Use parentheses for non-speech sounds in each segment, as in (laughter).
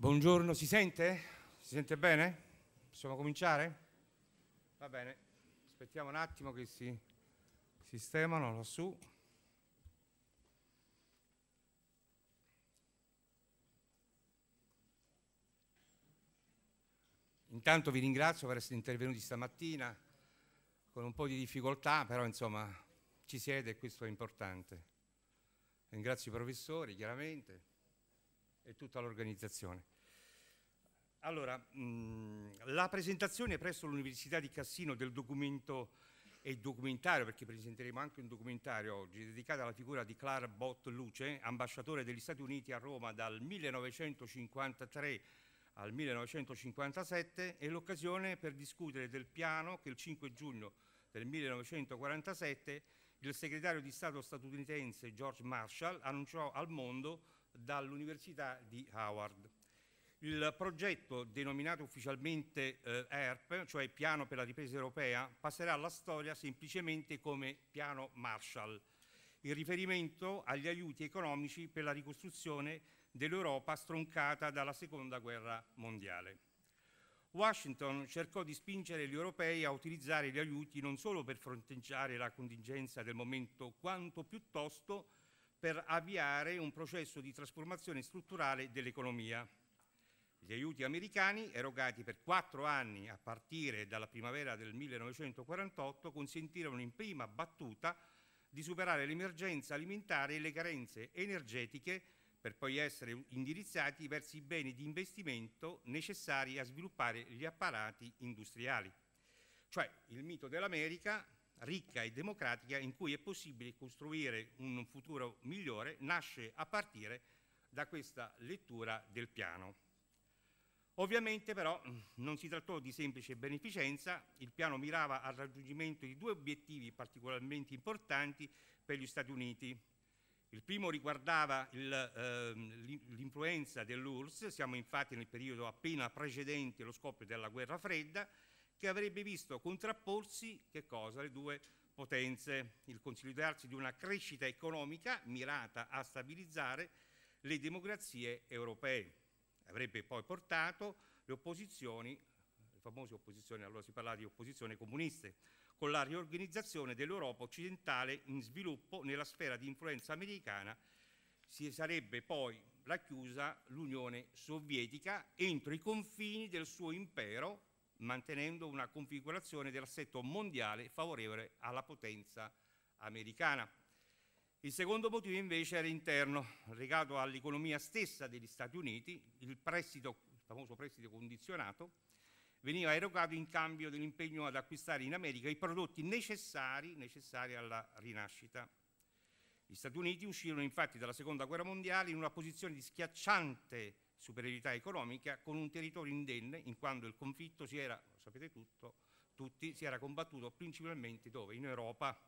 Buongiorno, si sente? Si sente bene? Possiamo cominciare? Va bene, aspettiamo un attimo che si sistemano lassù. Intanto vi ringrazio per essere intervenuti stamattina con un po' di difficoltà, però insomma ci siete e questo è importante. Ringrazio i professori, chiaramente, e tutta l'organizzazione. Allora, mh, mm, la presentazione presso l'Università di Cassino del documento e documentario, perché presenteremo anche un documentario oggi, dedicato alla figura di Clara Bott Luce, ambasciatore degli Stati Uniti a Roma dal 1953 al 1957, è l'occasione per discutere del piano che il 5 giugno del 1947 il segretario di Stato statunitense George Marshall annunciò al mondo dall'Università di Howard. Il progetto, denominato ufficialmente eh, ERP, cioè Piano per la ripresa europea, passerà alla storia semplicemente come Piano Marshall, in riferimento agli aiuti economici per la ricostruzione dell'Europa stroncata dalla Seconda Guerra Mondiale. Washington cercò di spingere gli europei a utilizzare gli aiuti non solo per fronteggiare la contingenza del momento, quanto piuttosto per per avviare un processo di trasformazione strutturale dell'economia. Gli aiuti americani, erogati per quattro anni a partire dalla primavera del 1948, consentirono in prima battuta di superare l'emergenza alimentare e le carenze energetiche per poi essere indirizzati verso i beni di investimento necessari a sviluppare gli apparati industriali. Cioè il mito dell'America ricca e democratica in cui è possibile costruire un futuro migliore nasce a partire da questa lettura del piano. Ovviamente però non si trattò di semplice beneficenza, il piano mirava al raggiungimento di due obiettivi particolarmente importanti per gli Stati Uniti. Il primo riguardava ehm, l'influenza eh, dell'URSS, siamo infatti nel periodo appena precedente lo scoppio della guerra fredda, che avrebbe visto contrapporsi cosa, le due potenze, il consolidarsi di una crescita economica mirata a stabilizzare le democrazie europee. Avrebbe poi portato le opposizioni, le famose opposizioni, allora si parlava di opposizioni comuniste, con la riorganizzazione dell'Europa occidentale in sviluppo nella sfera di influenza americana, si sarebbe poi la chiusa l'Unione Sovietica entro i confini del suo impero mantenendo una configurazione dell'assetto mondiale favorevole alla potenza americana. Il secondo motivo invece era interno, legato all'economia stessa degli Stati Uniti, il, prestito, il famoso prestito condizionato, veniva erogato in cambio dell'impegno ad acquistare in America i prodotti necessari, necessari alla rinascita. Gli Stati Uniti uscirono infatti dalla Seconda Guerra Mondiale in una posizione di schiacciante superiorità economica con un territorio indenne in quanto il conflitto si era, lo sapete tutto, tutti, si era combattuto principalmente dove? In Europa.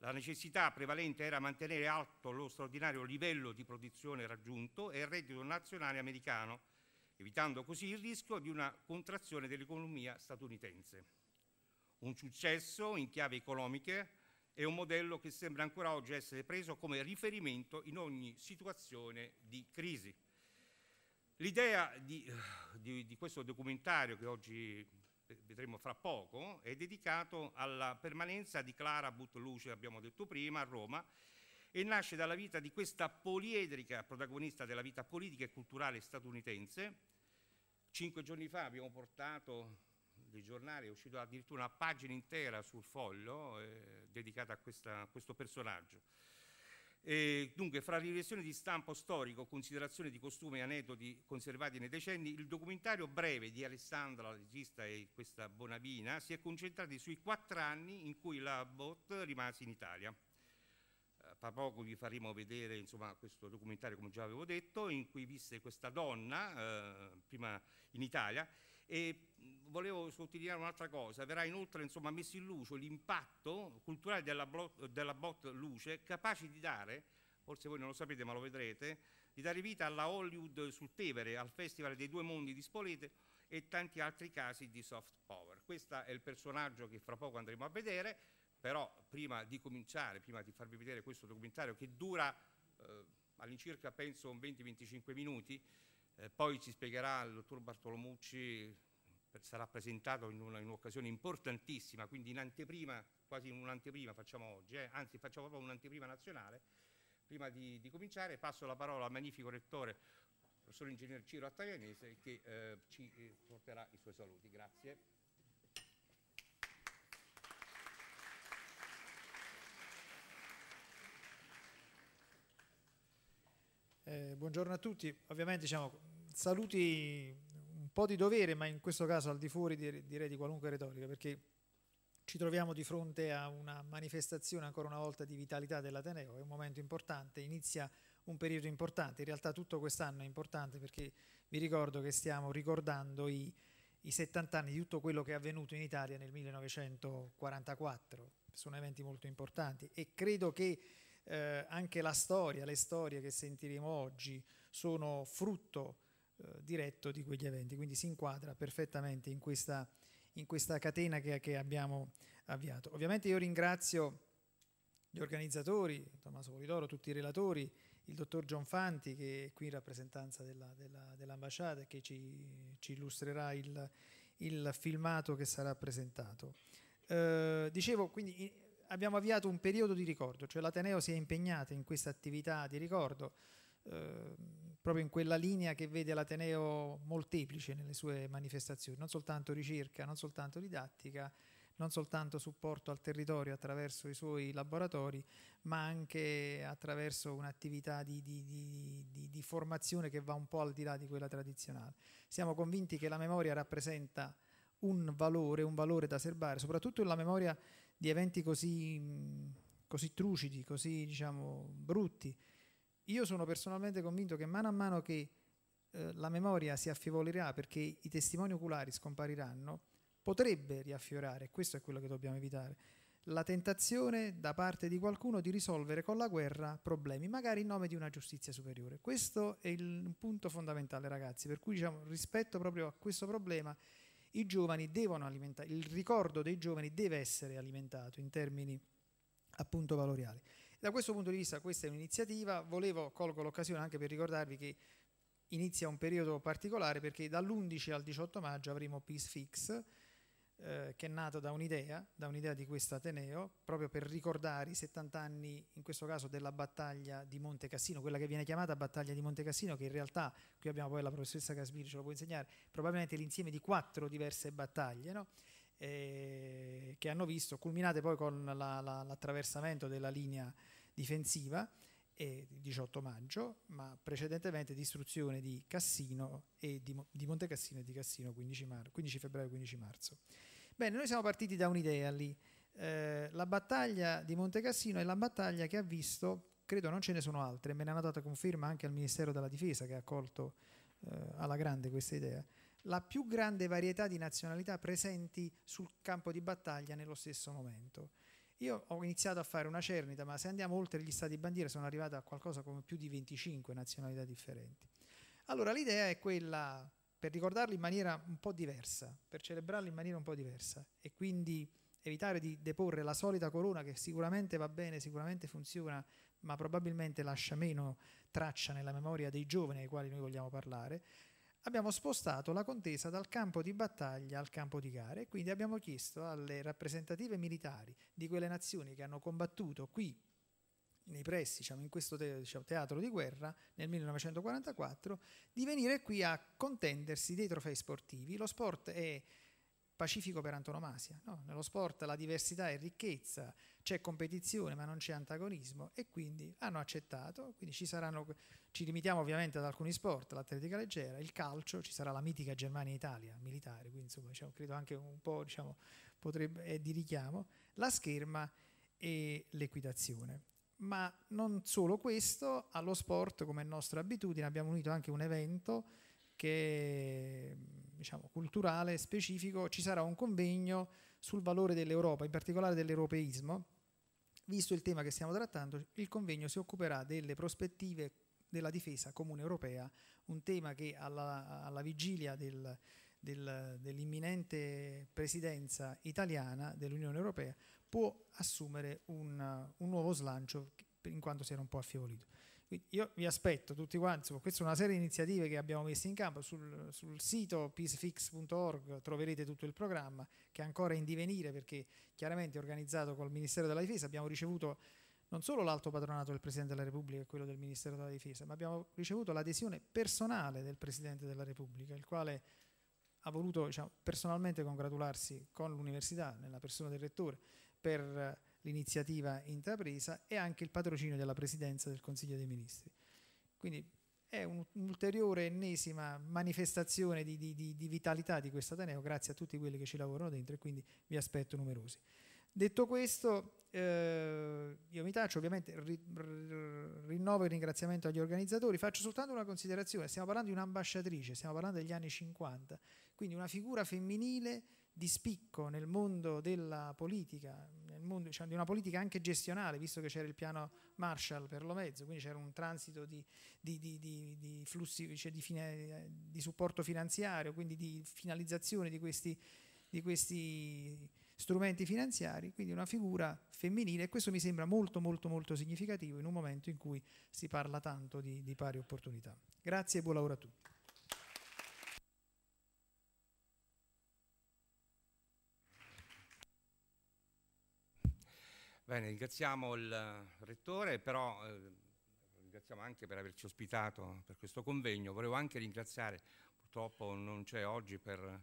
La necessità prevalente era mantenere alto lo straordinario livello di produzione raggiunto e il reddito nazionale americano, evitando così il rischio di una contrazione dell'economia statunitense. Un successo in chiave economiche è un modello che sembra ancora oggi essere preso come riferimento in ogni situazione di crisi. L'idea di, di, di, questo documentario che oggi vedremo fra poco è dedicato alla permanenza di Clara Buttoluce, abbiamo detto prima, a Roma, e nasce dalla vita di questa poliedrica protagonista della vita politica e culturale statunitense. Cinque giorni fa abbiamo portato dei giornali, è uscita addirittura una pagina intera sul foglio eh, dedicata a, questa, a questo personaggio. E eh, dunque, fra riflessioni di stampo storico, considerazione di costumi e aneddoti conservati nei decenni, il documentario breve di Alessandra, la regista e questa Bonavina, si è concentrato sui quattro anni in cui la Bot rimase in Italia. Tra eh, poco vi faremo vedere insomma, questo documentario, come già avevo detto, in cui visse questa donna, eh, prima in Italia, e volevo sottolineare un'altra cosa, verrà inoltre insomma, messo in luce l'impatto culturale della, della bot luce capace di dare, forse voi non lo sapete ma lo vedrete, di dare vita alla Hollywood sul Tevere, al Festival dei Due Mondi di Spoleto e tanti altri casi di soft power. Questo è il personaggio che fra poco andremo a vedere, però prima di cominciare, prima di farvi vedere questo documentario che dura eh, all'incirca penso 20-25 minuti, eh, poi ci spiegherà il dottor Bartolomucci sarà presentato in un'occasione importantissima, quindi in anteprima, quasi in un'anteprima facciamo oggi, eh, anzi facciamo proprio un'anteprima nazionale. Prima di, di, cominciare passo la parola al magnifico rettore, professor ingegnere Ciro Attaglianese, che eh, ci eh, porterà i suoi saluti. Grazie. Eh, buongiorno a tutti, ovviamente diciamo, saluti po' di dovere, ma in questo caso al di fuori direi di qualunque retorica, perché ci troviamo di fronte a una manifestazione ancora una volta di vitalità dell'Ateneo, è un momento importante, inizia un periodo importante, in realtà tutto quest'anno è importante perché vi ricordo che stiamo ricordando i, i 70 anni di tutto quello che è avvenuto in Italia nel 1944, sono eventi molto importanti e credo che eh, anche la storia, le storie che sentiremo oggi sono frutto di eh, diretto di quegli eventi, quindi si inquadra perfettamente in questa, in questa catena che, che, abbiamo avviato. Ovviamente io ringrazio gli organizzatori, Tommaso Polidoro, tutti i relatori, il dottor John Fanti che è qui in rappresentanza della, della, dell'ambasciata e che ci, ci illustrerà il, il, filmato che sarà presentato. Eh, dicevo, quindi abbiamo avviato un periodo di ricordo, cioè l'Ateneo si è impegnata in questa attività di ricordo Ehm, proprio in quella linea che vede l'Ateneo molteplice nelle sue manifestazioni, non soltanto ricerca, non soltanto didattica, non soltanto supporto al territorio attraverso i suoi laboratori, ma anche attraverso un'attività di, di, di, di, formazione che va un po' al di là di quella tradizionale. Siamo convinti che la memoria rappresenta un valore, un valore da serbare, soprattutto nella memoria di eventi così, così trucidi, così diciamo, brutti, io sono personalmente convinto che mano a mano che eh, la memoria si affievolirà perché i testimoni oculari scompariranno, potrebbe riaffiorare, questo è quello che dobbiamo evitare, la tentazione da parte di qualcuno di risolvere con la guerra problemi, magari in nome di una giustizia superiore. Questo è il punto fondamentale, ragazzi, per cui diciamo, rispetto proprio a questo problema, i giovani devono alimentare, il ricordo dei giovani deve essere alimentato in termini appunto valoriali. Da questo punto di vista questa è un'iniziativa, volevo, colgo l'occasione anche per ricordarvi che inizia un periodo particolare perché dall'11 al 18 maggio avremo Peace Fix, eh, che è nato da un'idea, da un'idea di questo Ateneo, proprio per ricordare i 70 anni, in questo caso, della battaglia di Monte Cassino, quella che viene chiamata battaglia di Monte Cassino, che in realtà, qui abbiamo poi la professoressa Casmiri, ce lo può insegnare, probabilmente l'insieme di quattro diverse battaglie, no? eh, che hanno visto, culminate poi con la, la, l'attraversamento della linea difensiva eh, 18 maggio, ma precedentemente distruzione di Cassino e di, di Monte Cassino e di Cassino 15, mar- 15 febbraio 15 marzo. Bene, noi siamo partiti da un'idea lì. Eh, la battaglia di Monte Cassino è la battaglia che ha visto, credo non ce ne sono altre, me ne hanno data conferma anche al Ministero della Difesa che ha accolto eh, alla grande questa idea, la più grande varietà di nazionalità presenti sul campo di battaglia nello stesso momento. Io ho iniziato a fare una cernita, ma se andiamo oltre gli stati bandiera sono arrivato a qualcosa come più di 25 nazionalità differenti. Allora l'idea è quella, per ricordarli in maniera un po' diversa, per celebrarli in maniera un po' diversa e quindi evitare di deporre la solita corona che sicuramente va bene, sicuramente funziona, ma probabilmente lascia meno traccia nella memoria dei giovani ai quali noi vogliamo parlare, abbiamo spostato la contesa dal campo di battaglia al campo di gara e quindi abbiamo chiesto alle rappresentative militari di quelle nazioni che hanno combattuto qui nei pressi, diciamo, in questo diciamo, teatro di guerra nel 1944, di venire qui a contendersi dei trofei sportivi. Lo sport è pacifico per antonomasia, no? nello sport la diversità è ricchezza, c'è competizione ma non c'è antagonismo e quindi hanno accettato, quindi ci saranno ci limitiamo ovviamente ad alcuni sport, l'atletica leggera, il calcio, ci sarà la mitica Germania-Italia militare, quindi insomma diciamo, credo anche un po' diciamo, potrebbe, è eh, di richiamo, la scherma e l'equitazione. Ma non solo questo, allo sport come nostra abitudine abbiamo unito anche un evento che è diciamo, culturale specifico, ci sarà un convegno sul valore dell'Europa, in particolare dell'europeismo. Visto il tema che stiamo trattando, il convegno si occuperà delle prospettive della difesa comune europea, un tema che alla, alla vigilia del, del, dell'imminente presidenza italiana dell'Unione Europea può assumere un, un, nuovo slancio in quanto si era un po' affievolito. Quindi io vi aspetto tutti quanti, questa è una serie di iniziative che abbiamo messo in campo, sul, sul sito peacefix.org troverete tutto il programma che è ancora in divenire perché chiaramente è organizzato col Ministero della Difesa, abbiamo ricevuto non solo l'alto patronato del Presidente della Repubblica e quello del Ministero della Difesa, ma abbiamo ricevuto l'adesione personale del Presidente della Repubblica, il quale ha voluto diciamo, personalmente congratularsi con l'Università, nella persona del Rettore, per eh, l'iniziativa intrapresa e anche il patrocinio della Presidenza del Consiglio dei Ministri. Quindi è un'ulteriore ennesima manifestazione di, di, di, di, vitalità di questo Ateneo, grazie a tutti quelli che ci lavorano dentro e quindi vi aspetto numerosi. Detto questo, eh, io mi taccio, ovviamente ri, rinnovo il ringraziamento agli organizzatori, faccio soltanto una considerazione, stiamo parlando di un'ambasciatrice, stiamo parlando degli anni 50, quindi una figura femminile di spicco nel mondo della politica, nel mondo, cioè, di una politica anche gestionale, visto che c'era il piano Marshall per lo mezzo, quindi c'era un transito di, di, di, di flussi, cioè fine, supporto finanziario, quindi di finalizzazione di questi, questi strumenti finanziari, quindi una figura femminile e questo mi sembra molto molto molto significativo in un momento in cui si parla tanto di, di pari opportunità. Grazie e buon lavoro a tutti. Bene, ringraziamo il Rettore, però eh, ringraziamo anche per averci ospitato per questo convegno. Volevo anche ringraziare, purtroppo non c'è oggi per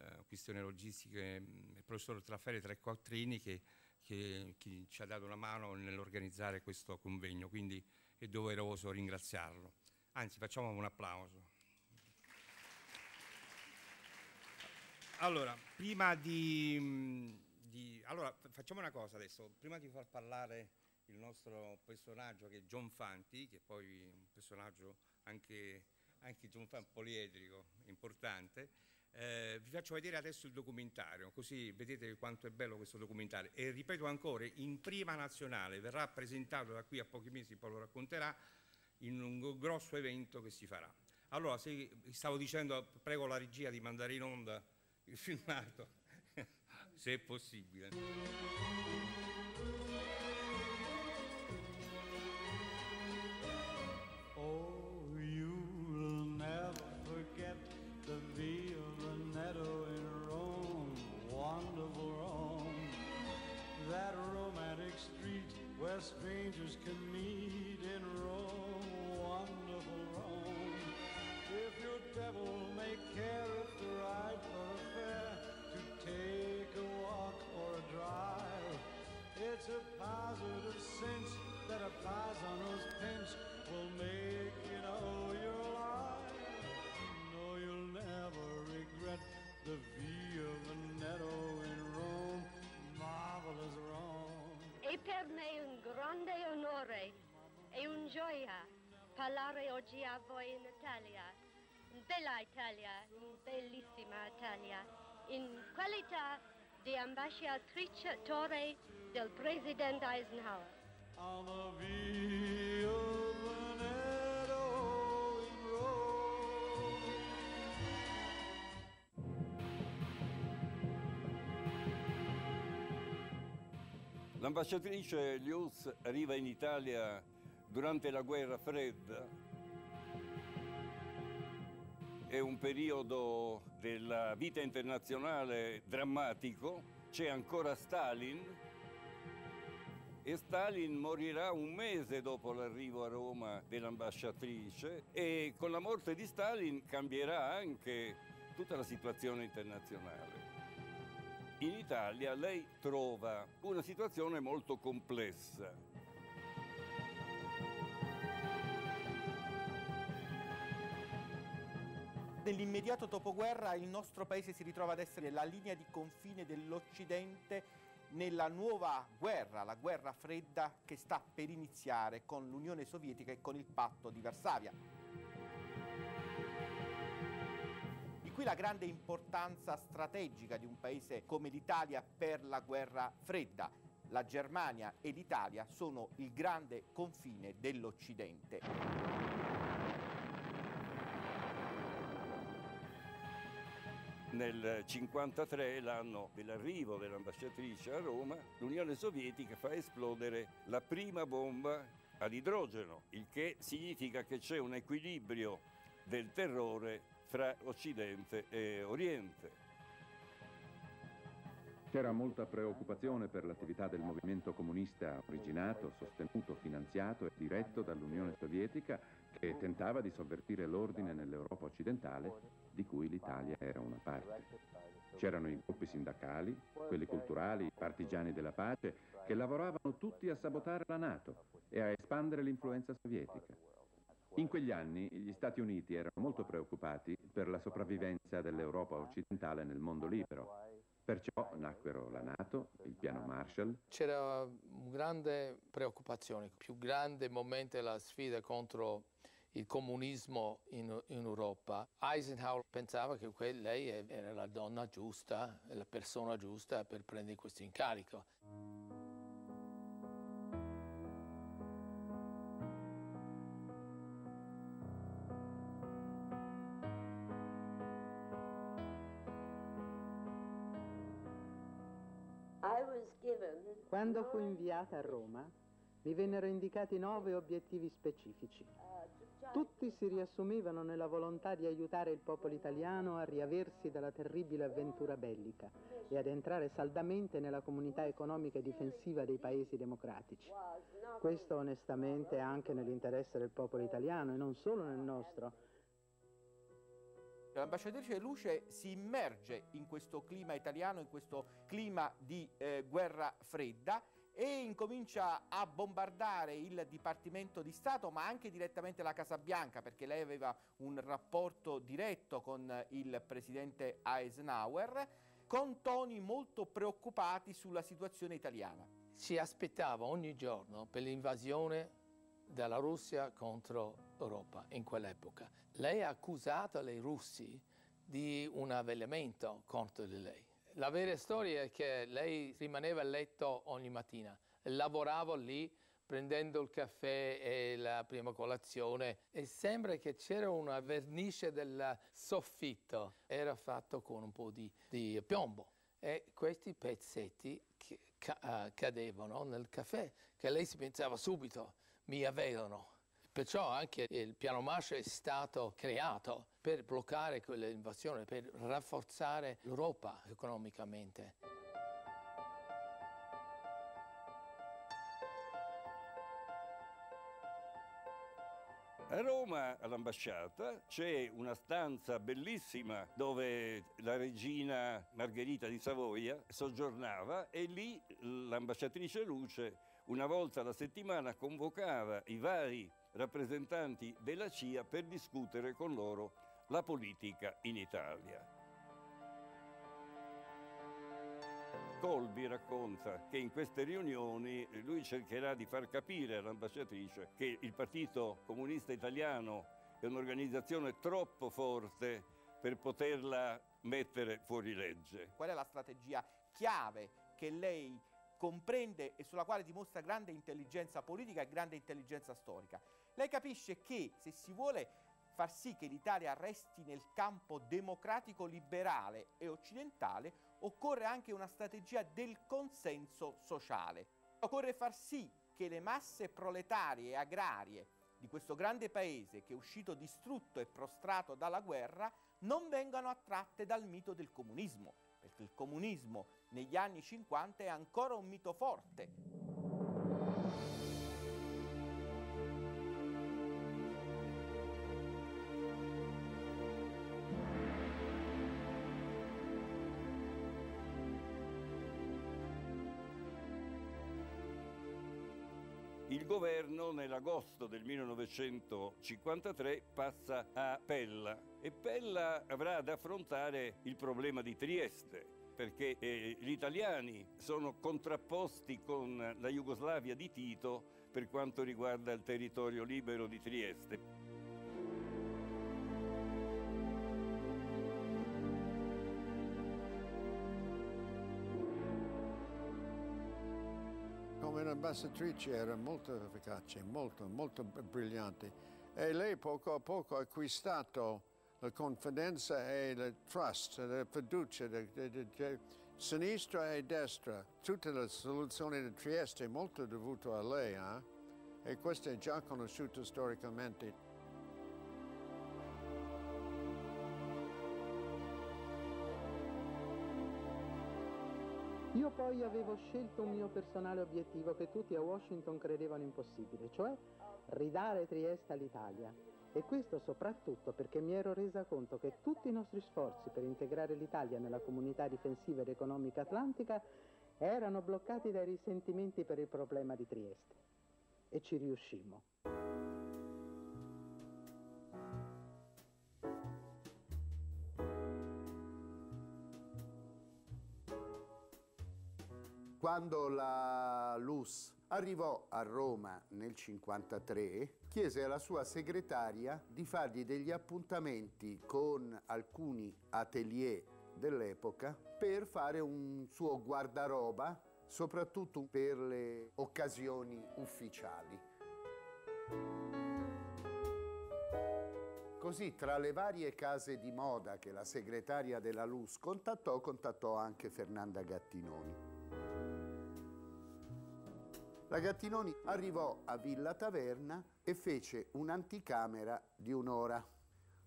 eh, questioni logistiche, mm, il professor Traferi Trafferi Trequattrini che, che, che, ci ha dato una mano nell'organizzare questo convegno, quindi è doveroso ringraziarlo. Anzi, facciamo un applauso. Allora, prima di, mm, di allora, facciamo una cosa adesso, prima di far parlare il nostro personaggio che è John Fanti, che è poi un personaggio anche, anche John Fanti poliedrico, importante, eh, vi faccio vedere adesso il documentario, così vedete quanto è bello questo documentario. E ripeto ancora, in prima nazionale verrà presentato da qui a pochi mesi, poi lo racconterà, in un grosso evento che si farà. Allora, se stavo dicendo, prego la regia di mandare in onda il filmato, (laughs) se è possibile. Oh. where strangers can meet in Rome, wonderful Rome. If your devil may care if the ride for a fair, to take a walk or a drive, it's a positive sense that applies on those pins will make per me un grande onore e una gioia parlare oggi a voi in Italia, in bella Italia, in bellissima Italia, in qualità di ambasciatrice del presidente Eisenhower. L'ambasciatrice Lius arriva in Italia durante la guerra fredda. È un periodo della vita internazionale drammatico. C'è ancora Stalin e Stalin morirà un mese dopo l'arrivo a Roma dell'ambasciatrice e con la morte di Stalin cambierà anche tutta la situazione internazionale in Italia lei trova una situazione molto complessa. Nell'immediato dopoguerra il nostro paese si ritrova ad essere la linea di confine dell'Occidente nella nuova guerra, la guerra fredda che sta per iniziare con l'Unione Sovietica e con il patto di Varsavia. qui la grande importanza strategica di un paese come l'Italia per la guerra fredda. La Germania e l'Italia sono il grande confine dell'Occidente. Nel 1953, l'anno dell'arrivo dell'ambasciatrice a Roma, l'Unione Sovietica fa esplodere la prima bomba ad idrogeno, il che significa che c'è un equilibrio del terrore fra Occidente e Oriente. C'era molta preoccupazione per l'attività del movimento comunista originato, sostenuto, finanziato e diretto dall'Unione Sovietica che tentava di sovvertire l'ordine nell'Europa occidentale di cui l'Italia era una parte. C'erano i gruppi sindacali, quelli culturali, i partigiani della pace che lavoravano tutti a sabotare la Nato e a espandere l'influenza sovietica. In quegli anni gli Stati Uniti erano molto preoccupati per la sopravvivenza dell'Europa occidentale nel mondo libero. Perciò nacquero la Nato, il piano Marshall. C'era una grande preoccupazione, il più grande momento della sfida contro il comunismo in, in, Europa. Eisenhower pensava che lei era la donna giusta, la persona giusta per prendere questo incarico. Quando fu inviata a Roma, mi vennero indicati nove obiettivi specifici. Tutti si riassumevano nella volontà di aiutare il popolo italiano a riaversi dalla terribile avventura bellica e ad entrare saldamente nella comunità economica e difensiva dei paesi democratici. Questo onestamente anche nell'interesse del popolo italiano e non solo nel nostro, L'ambasciatrice Luce si immerge in questo clima italiano, in questo clima di eh, guerra fredda e incomincia a bombardare il Dipartimento di Stato ma anche direttamente la Casa Bianca perché lei aveva un rapporto diretto con eh, il presidente Eisenhower con toni molto preoccupati sulla situazione italiana. Si aspettava ogni giorno per l'invasione della Russia contro Europa in quell'epoca. Lei ha accusato i russi di un avvelenamento contro di lei. La vera storia è che lei rimaneva a letto ogni mattina, lavorava lì prendendo il caffè e la prima colazione e sembra che c'era una vernice del soffitto, era fatto con un po' di, di piombo e questi pezzetti eh, cadevano nel caffè che lei si pensava subito mi avevano Perciò anche il piano Marshall è stato creato per bloccare quell'invasione, per rafforzare l'Europa economicamente. A Roma, all'ambasciata, c'è una stanza bellissima dove la regina Margherita di Savoia soggiornava e lì l'ambasciatrice Luce una volta alla settimana convocava i vari rappresentanti della CIA per discutere con loro la politica in Italia. Colby racconta che in queste riunioni lui cercherà di far capire all'ambasciatrice che il Partito Comunista Italiano è un'organizzazione troppo forte per poterla mettere fuori legge. Qual è la strategia chiave che lei comprende e sulla quale dimostra grande intelligenza politica e grande intelligenza storica? Lei capisce che se si vuole far sì che l'Italia resti nel campo democratico liberale e occidentale, occorre anche una strategia del consenso sociale. Occorre far sì che le masse proletarie e agrarie di questo grande paese che è uscito distrutto e prostrato dalla guerra non vengano attratte dal mito del comunismo, perché il comunismo negli anni 50 è ancora un mito forte, governo nell'agosto del 1953 passa a Pella e Pella avrà ad affrontare il problema di Trieste perché eh, gli italiani sono contrapposti con la Jugoslavia di Tito per quanto riguarda il territorio libero di Trieste. l'abbassatrice era molto efficace, molto, molto brillante e lei poco a poco ha acquistato la confidenza e la trust, la fiducia di, di, di sinistra e destra. Tutta la soluzione di Trieste è molto dovuta a lei eh? e questo è già conosciuto storicamente. Io poi avevo scelto un mio personale obiettivo che tutti a Washington credevano impossibile, cioè ridare Trieste all'Italia. E questo soprattutto perché mi ero resa conto che tutti i nostri sforzi per integrare l'Italia nella comunità difensiva ed economica atlantica erano bloccati dai risentimenti per il problema di Trieste. E ci riuscimmo. Quando la Luz arrivò a Roma nel 1953, chiese alla sua segretaria di fargli degli appuntamenti con alcuni atelier dell'epoca per fare un suo guardaroba, soprattutto per le occasioni ufficiali. Così tra le varie case di moda che la segretaria della Luz contattò, contattò anche Fernanda Gattinoni. La Gattinoni arrivò a Villa Taverna e fece un'anticamera di un'ora,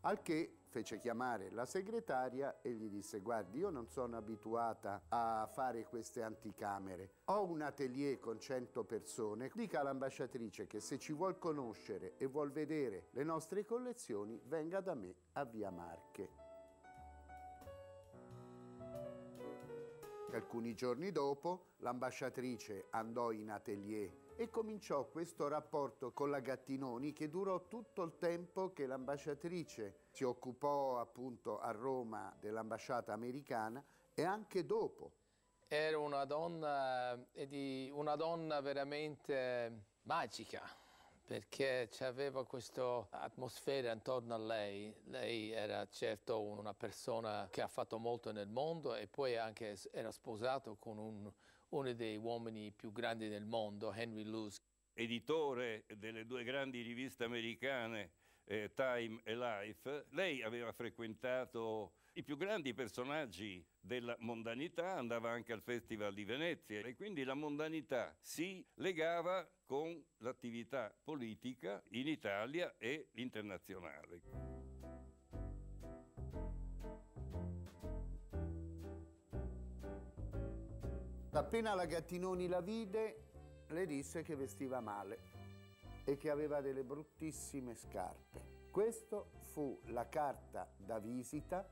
al che fece chiamare la segretaria e gli disse guardi io non sono abituata a fare queste anticamere ho un atelier con 100 persone dica all'ambasciatrice che se ci vuol conoscere e vuol vedere le nostre collezioni venga da me a via Marche Alcuni giorni dopo l'ambasciatrice andò in atelier e cominciò questo rapporto con la Gattinoni che durò tutto il tempo che l'ambasciatrice si occupò appunto a Roma dell'ambasciata americana e anche dopo. Era una donna, eh, una donna veramente magica, perché c'aveva questa atmosfera intorno a lei. Lei era certo una persona che ha fatto molto nel mondo e poi anche era sposato con un, uno dei uomini più grandi del mondo, Henry Luce. Editore delle due grandi riviste americane, eh, Time e Life, lei aveva frequentato i più grandi personaggi della mondanità andava anche al Festival di Venezia e quindi la mondanità si legava con l'attività politica in Italia e internazionale. Appena la Gattinoni la vide, le disse che vestiva male e che aveva delle bruttissime scarpe. Questo fu la carta da visita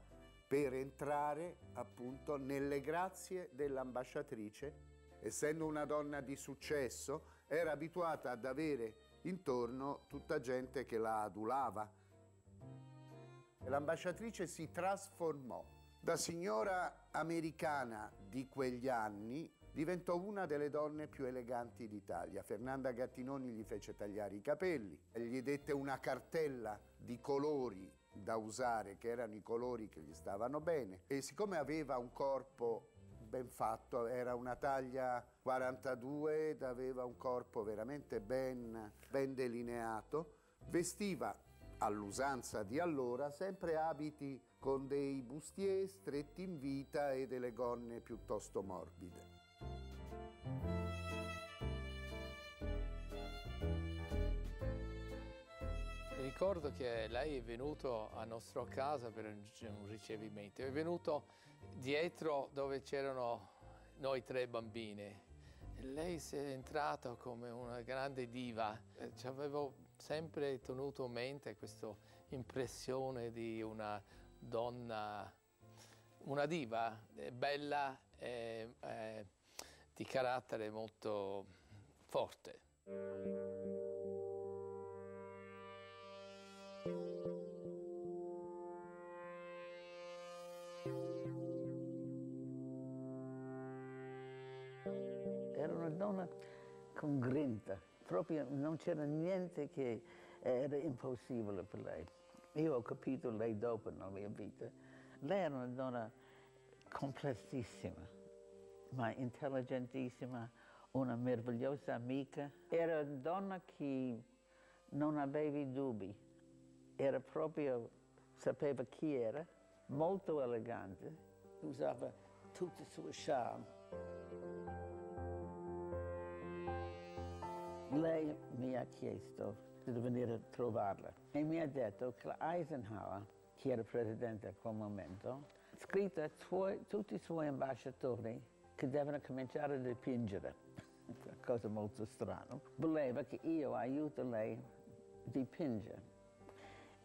per entrare appunto nelle grazie dell'ambasciatrice. Essendo una donna di successo, era abituata ad avere intorno tutta gente che la adulava. L'ambasciatrice si trasformò. Da signora americana di quegli anni diventò una delle donne più eleganti d'Italia. Fernanda Gattinoni gli fece tagliare i capelli, gli dette una cartella di colori da usare, che erano i colori che gli stavano bene. E siccome aveva un corpo ben fatto, era una taglia 42 ed aveva un corpo veramente ben, ben delineato, vestiva all'usanza di allora sempre abiti con dei bustier stretti in vita e delle gonne piuttosto morbide. ricordo che lei è venuto a nostra casa per un ricevimento, è venuto dietro dove c'erano noi tre bambine. Lei si è entrata come una grande diva, ci avevo sempre tenuto in mente questa impressione di una donna, una diva eh, bella e eh, di carattere molto forte. Era una donna con grinta, proprio non c'era niente che era impossibile per lei. Io ho capito lei dopo nella mia vita. Lei era una donna complessissima, ma intelligentissima, una meravigliosa amica. Era una donna che non aveva dubbi era proprio, sapeva chi era, molto elegante, usava tutto il suo charme. Lei mi ha chiesto di venire a trovarla e mi ha detto che Eisenhower, che era presidente a quel momento, ha scritto a tutti i suoi ambasciatori che devono cominciare a dipingere, una (laughs) cosa molto strana. Voleva che io aiuti lei a dipingere.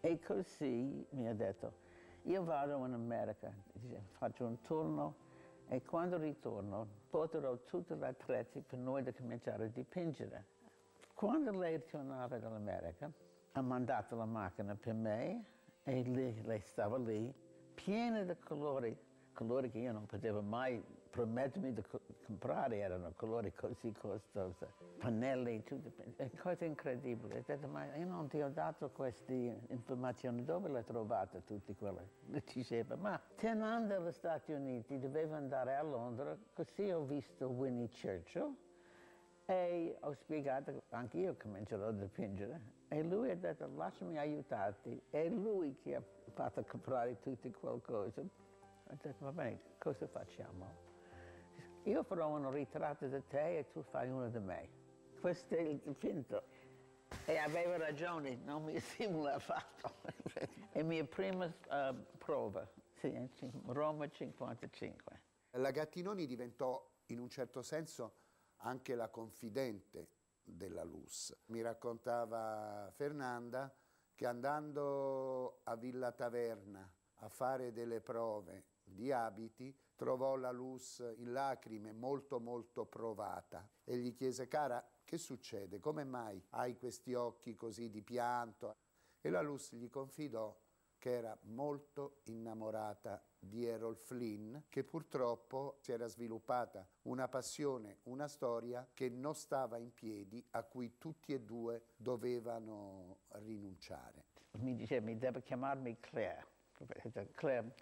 E così mi ha detto, io vado in America, faccio un turno e quando ritorno porterò tutti gli attrezzi per noi da cominciare a dipingere. Quando lei tornava dall'America, ha mandato la macchina per me e lei, lei stava lì piena di colori, colori che io non potevo mai promettermi di comprare erano colori così costosi, pannelli, tutto, È cosa incredibile. Ho detto, ma io non ti ho dato queste informazioni, dove le trovate tutte quelle? (laughs) Diceva, ma tenendo gli Stati Uniti dovevo andare a Londra, così ho visto Winnie Churchill e ho spiegato, anche io comincerò a dipingere. E lui ha detto, lasciami aiutarti. È lui che ha fatto comprare tutte quelle cose. Ho detto, va bene, cosa facciamo? Io farò un ritratto di te e tu fai uno di me. Questo è il dipinto. E aveva ragione, non mi (laughs) simula affatto. è la mia prima uh, prova, sì, Roma 55. La Gattinoni diventò, in un certo senso, anche la confidente della Luz. Mi raccontava Fernanda che andando a Villa Taverna a fare delle prove di abiti, trovò la Luz in lacrime, molto molto provata, e gli chiese, cara, che succede? Come mai hai questi occhi così di pianto? E la Luz gli confidò che era molto innamorata di Errol Flynn, che purtroppo si era sviluppata una passione, una storia che non stava in piedi, a cui tutti e due dovevano rinunciare. Mi diceva, mi deve chiamarmi Claire. Eh, Claire.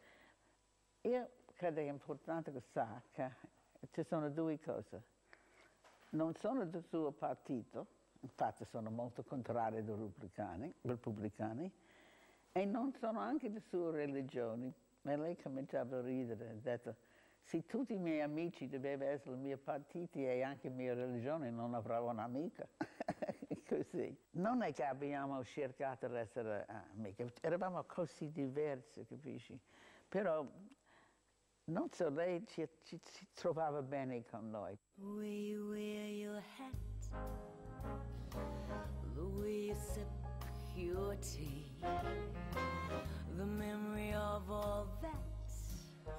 Io credo che è importante che sappia che ci sono due cose. Non sono del suo partito, infatti sono molto contrario ai repubblicani, repubblicani, e non sono anche delle sue religioni. Ma lei cominciava a ridere, ha detto, se tutti i miei amici dovevano essere i miei partiti e anche la mia religione, non avrò un'amica. (laughs) così. Non è che abbiamo cercato di essere eh, amiche, eravamo così diversi, capisci? Però non so, lei ci, si, si trovava bene con noi. We wear your hat, we sip your tea. The memory of all that,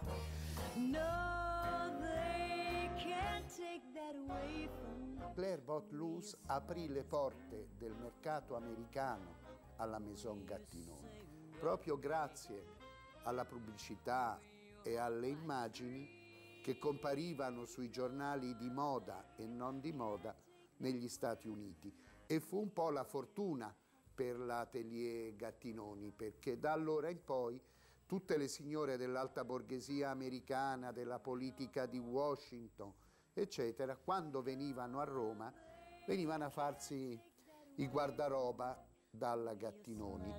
no, they can't take that away from me. Claire Botlouse aprì le porte del mercato americano alla Maison Gattinone proprio grazie alla pubblicità e alle immagini che comparivano sui giornali di moda e non di moda negli Stati Uniti. E fu un po' la fortuna per l'atelier Gattinoni, perché da allora in poi tutte le signore dell'alta borghesia americana, della politica di Washington, eccetera, quando venivano a Roma, venivano a farsi i guardaroba dalla Gattinoni.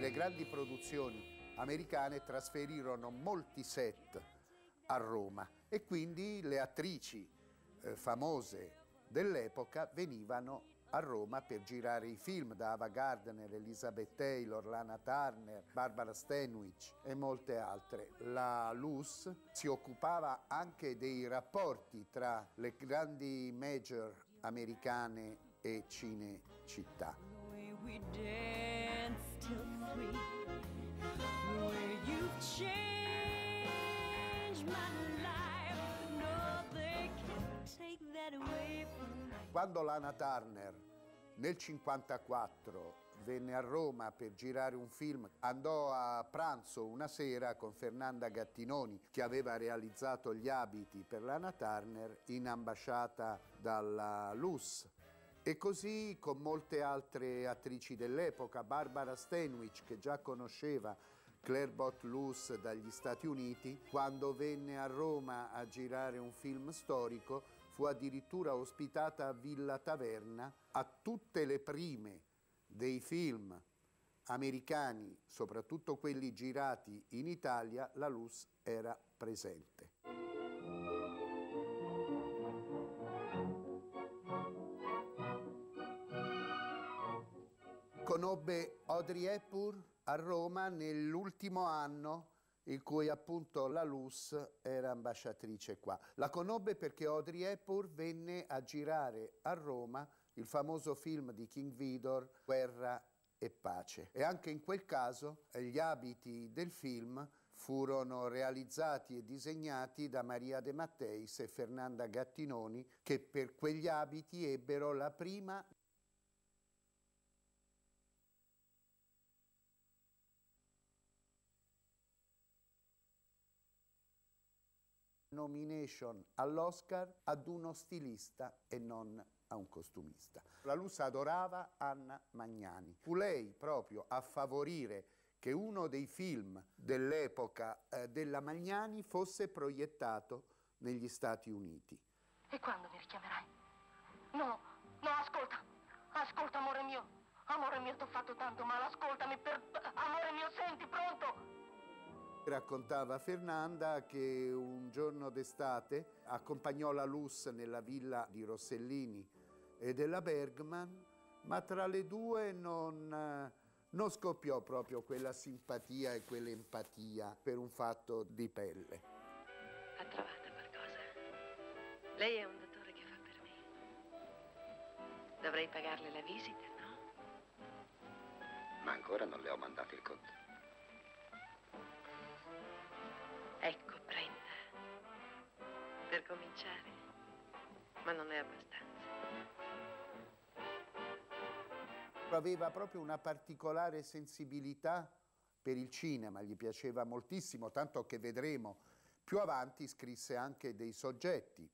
Le grandi produzioni americane trasferirono molti set a Roma e quindi le attrici eh, famose dell'epoca venivano a Roma per girare i film da Ava Gardner, Elizabeth Taylor, Lana Turner, Barbara Stanwich e molte altre. La Luz si occupava anche dei rapporti tra le grandi major americane e cinecittà. Quando Lana Turner nel 1954 venne a Roma per girare un film, andò a pranzo una sera con Fernanda Gattinoni che aveva realizzato gli abiti per l'Anna Turner in ambasciata dalla LUS. E così con molte altre attrici dell'epoca, Barbara Stanwich che già conosceva Claire Botlouse dagli Stati Uniti, quando venne a Roma a girare un film storico, fu addirittura ospitata a Villa Taverna a tutte le prime dei film americani, soprattutto quelli girati in Italia, la LUS era presente. Conobbe Audrey Hepburn a Roma nell'ultimo anno in cui appunto la Luz era ambasciatrice qua. La conobbe perché Audrey Hepburn venne a girare a Roma il famoso film di King Vidor, Guerra e Pace. E anche in quel caso gli abiti del film furono realizzati e disegnati da Maria De Matteis e Fernanda Gattinoni, che per quegli abiti ebbero la prima nomination all'Oscar ad uno stilista e non a un costumista. La Lussa adorava Anna Magnani. Fu lei proprio a favorire che uno dei film dell'epoca eh, della Magnani fosse proiettato negli Stati Uniti. E quando mi richiamerai? No, no, ascolta, ascolta amore mio, amore mio ti ho fatto tanto male, ascoltami, per... amore mio senti, pronto? Raccontava Fernanda che un giorno d'estate accompagnò la Luz nella villa di Rossellini e della Bergman, ma tra le due non, eh, non scoppiò proprio quella simpatia e quell'empatia per un fatto di pelle. Ha trovato qualcosa. Lei è un dottore che fa per me. Dovrei pagarle la visita, no? Ma ancora non le ho mandato il conto. Ecco, prenda. Per cominciare. Ma non è abbastanza. aveva proprio una particolare sensibilità per il cinema, gli piaceva moltissimo, tanto che vedremo più avanti scrisse anche dei soggetti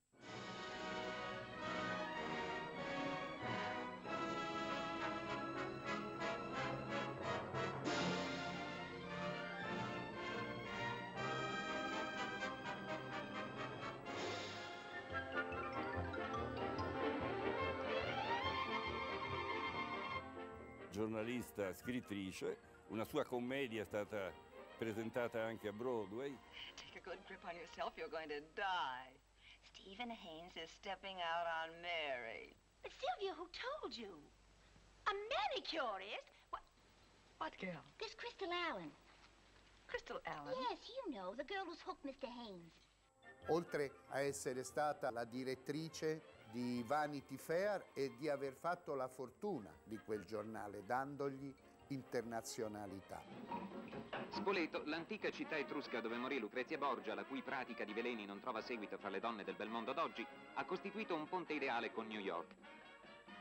questa scrittrice, una sua commedia è stata presentata anche a Broadway. Take a good grip on yourself, you're going to die. Stephen Haynes is stepping out on Mary. But Sylvia, who told you? A manicurist? What? What girl? This Crystal Allen. Crystal Allen? Yes, you know, the girl who's hooked Mr. Haynes. Oltre a essere stata la direttrice di Vanity Fair e di aver fatto la fortuna di quel giornale, dandogli internazionalità. Spoleto, l'antica città etrusca dove morì Lucrezia Borgia, la cui pratica di veleni non trova seguito fra le donne del bel mondo d'oggi, ha costituito un ponte ideale con New York.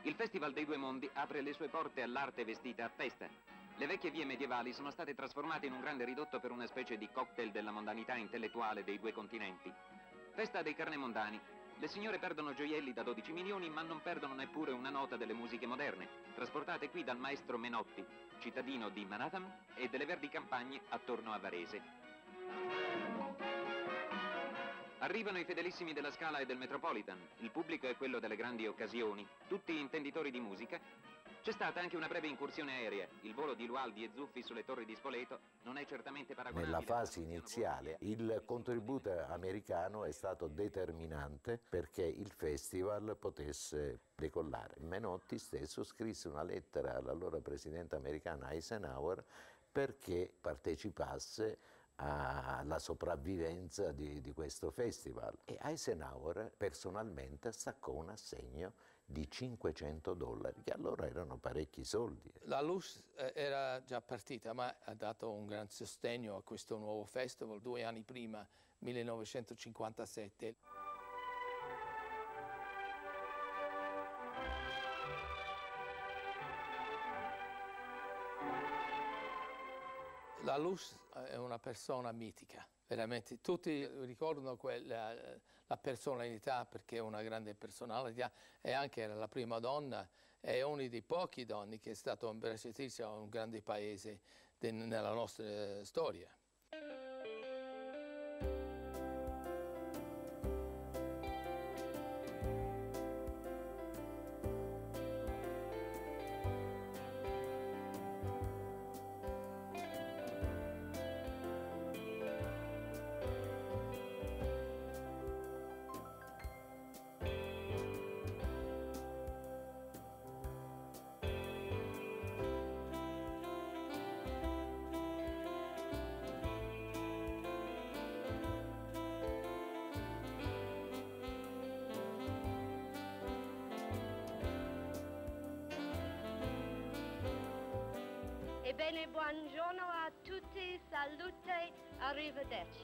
Il Festival dei Due Mondi apre le sue porte all'arte vestita a festa. Le vecchie vie medievali sono state trasformate in un grande ridotto per una specie di cocktail della mondanità intellettuale dei due continenti. Festa dei Carnemondani, le signore perdono gioielli da 12 milioni, ma non perdono neppure una nota delle musiche moderne, trasportate qui dal maestro Menotti, cittadino di Manhattan e delle verdi campagne attorno a Varese. Arrivano i fedelissimi della Scala e del Metropolitan, il pubblico è quello delle grandi occasioni, tutti intenditori di musica c'è stata anche una breve incursione aerea. Il volo di Lualdi e Zuffi sulle torri di Spoleto non è certamente paragonabile. Nella fase iniziale il contributo americano è stato determinante perché il festival potesse decollare. Menotti stesso scrisse una lettera all'allora presidente americano Eisenhower perché partecipasse alla sopravvivenza di, di questo festival e Eisenhower personalmente staccò un assegno di 500 dollari, che allora erano parecchi soldi. Eh. La Luz eh, era già partita, ma ha dato un gran sostegno a questo nuovo festival due anni prima, 1957. La Luz eh, è una persona mitica, veramente. Tutti ricordano quella la personalità perché è una grande personalità e anche era la prima donna è una dei pochi donne che è stata ambasciatrice a un grande paese nella nostra eh, storia. Arrivederci.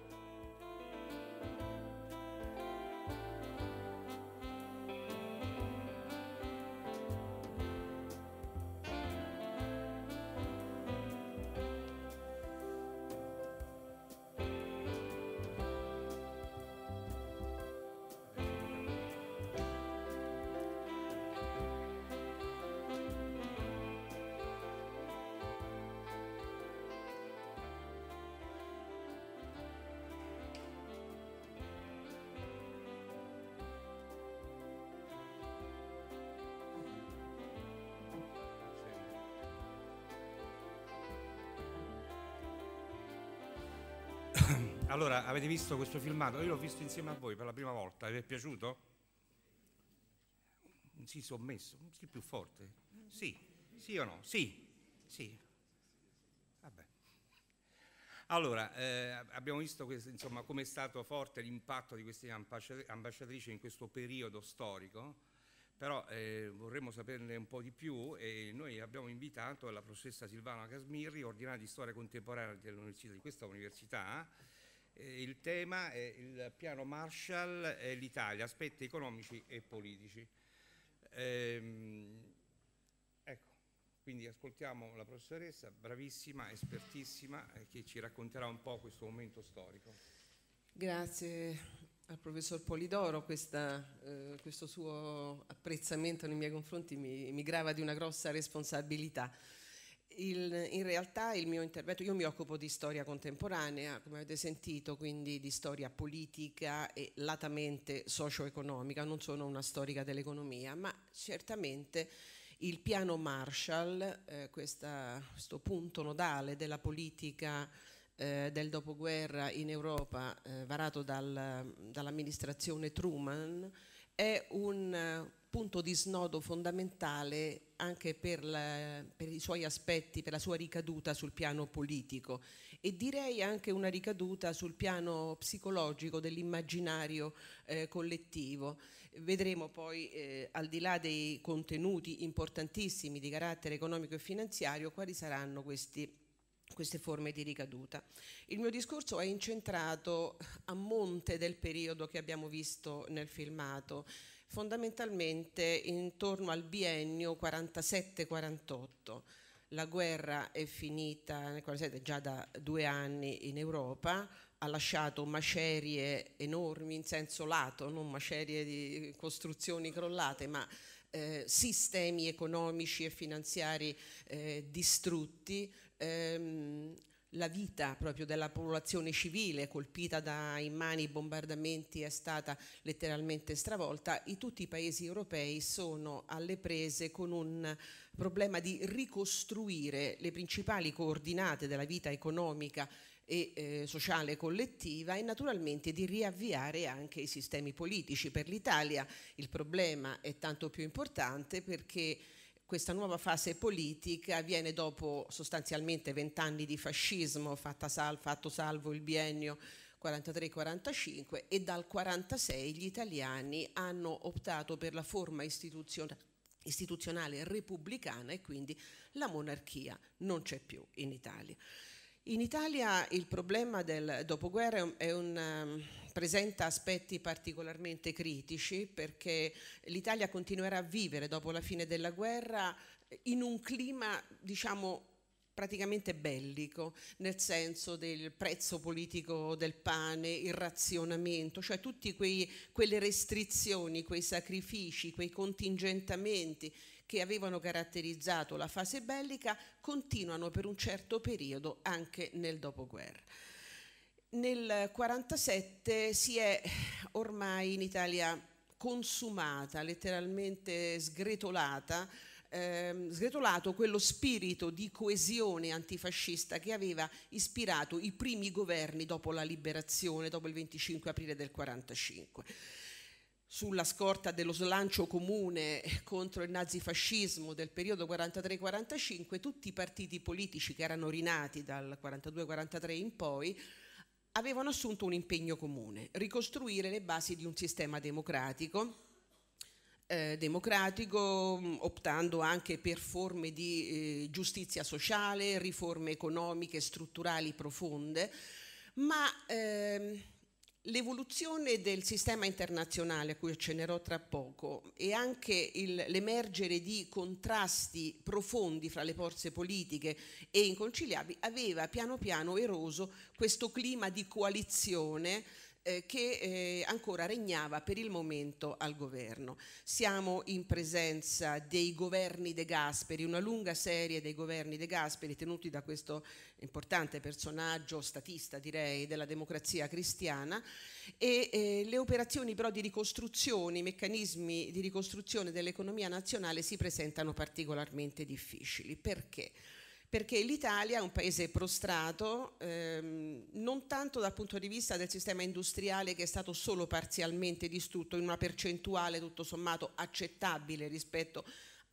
Allora, avete visto questo filmato? Io l'ho visto insieme a voi per la prima volta, vi è piaciuto? Sì, sommesso, sì più forte. Sì, sì o no? Sì, sì. Vabbè. Allora, eh, abbiamo visto questo, insomma, come è stato forte l'impatto di queste ambasciatrici in questo periodo storico, però eh, vorremmo saperne un po' di più e noi abbiamo invitato la professoressa Silvana Casmirri, ordinata di storia contemporanea di questa università, eh, il tema è il piano Marshall e l'Italia, aspetti economici e politici. Ehm, ecco, quindi ascoltiamo la professoressa, bravissima, espertissima, eh, che ci racconterà un po' questo momento storico. Grazie al professor Polidoro, questa, eh, questo suo apprezzamento nei miei confronti mi, mi grava di una grossa responsabilità. Il, in realtà il mio intervento, io mi occupo di storia contemporanea, come avete sentito, quindi di storia politica e latamente socio-economica, non sono una storica dell'economia, ma certamente il piano Marshall, eh, questa, questo punto nodale della politica eh, del dopoguerra in Europa, eh, varato dal, dall'amministrazione Truman, è un punto di snodo fondamentale anche per, la, per, i suoi aspetti, per la sua ricaduta sul piano politico e direi anche una ricaduta sul piano psicologico dell'immaginario eh, collettivo. Vedremo poi, eh, al di là dei contenuti importantissimi di carattere economico e finanziario, quali saranno questi queste forme di ricaduta. Il mio discorso è incentrato a monte del periodo che abbiamo visto nel filmato, fondamentalmente intorno al biennio 47-48. La guerra è finita già da due anni in Europa, ha lasciato macerie enormi in senso lato, non macerie di costruzioni crollate, ma eh, sistemi economici e finanziari eh, distrutti. Ehm, la vita proprio della popolazione civile colpita da immani bombardamenti è stata letteralmente stravolta, i, tutti i paesi europei sono alle prese con un problema di ricostruire le principali coordinate della vita economica e eh, sociale collettiva e naturalmente di riavviare anche i sistemi politici. Per l'Italia il problema è tanto più importante perché questa nuova fase politica avviene dopo sostanzialmente vent'anni di fascismo, sal fatto salvo il biennio 43-45 e dal 46 gli italiani hanno optato per la forma istituzionale istituzionale repubblicana e quindi la monarchia non c'è più in Italia. In Italia il problema del dopoguerra è un, è ehm, presenta aspetti particolarmente critici perché l'Italia continuerà a vivere dopo la fine della guerra eh, in un clima, diciamo, praticamente bellico, nel senso del prezzo politico del pane, il razionamento, cioè tutte quelle restrizioni, quei sacrifici, quei contingentamenti che avevano caratterizzato la fase bellica continuano per un certo periodo anche nel dopoguerra. Nel 1947 si è ormai in Italia consumata, letteralmente sgretolata, ehm, sgretolato quello spirito di coesione antifascista che aveva ispirato i primi governi dopo la liberazione, dopo il 25 aprile del 1945 sulla scorta dello slancio comune contro il nazifascismo del periodo 43-45, tutti i partiti politici che erano rinati dal 42-43 in poi avevano assunto un impegno comune, ricostruire le basi di un sistema democratico, eh, democratico optando anche per forme di eh, giustizia sociale, riforme economiche strutturali profonde, ma... Ehm, L'evoluzione del sistema internazionale, a cui accennerò tra poco, e anche l'emergere di contrasti profondi fra le forze politiche e inconciliabili, aveva piano piano eroso questo clima di coalizione eh, che eh, ancora regnava per il momento al governo. Siamo in presenza dei governi De Gasperi, una lunga serie dei governi De Gasperi tenuti da questo importante personaggio statista direi della democrazia cristiana e eh, le operazioni però di ricostruzione, i meccanismi di ricostruzione dell'economia nazionale si presentano particolarmente difficili. Perché? perché l'Italia è un paese prostrato, ehm, non tanto dal punto di vista del sistema industriale che è stato solo parzialmente distrutto in una percentuale tutto sommato accettabile rispetto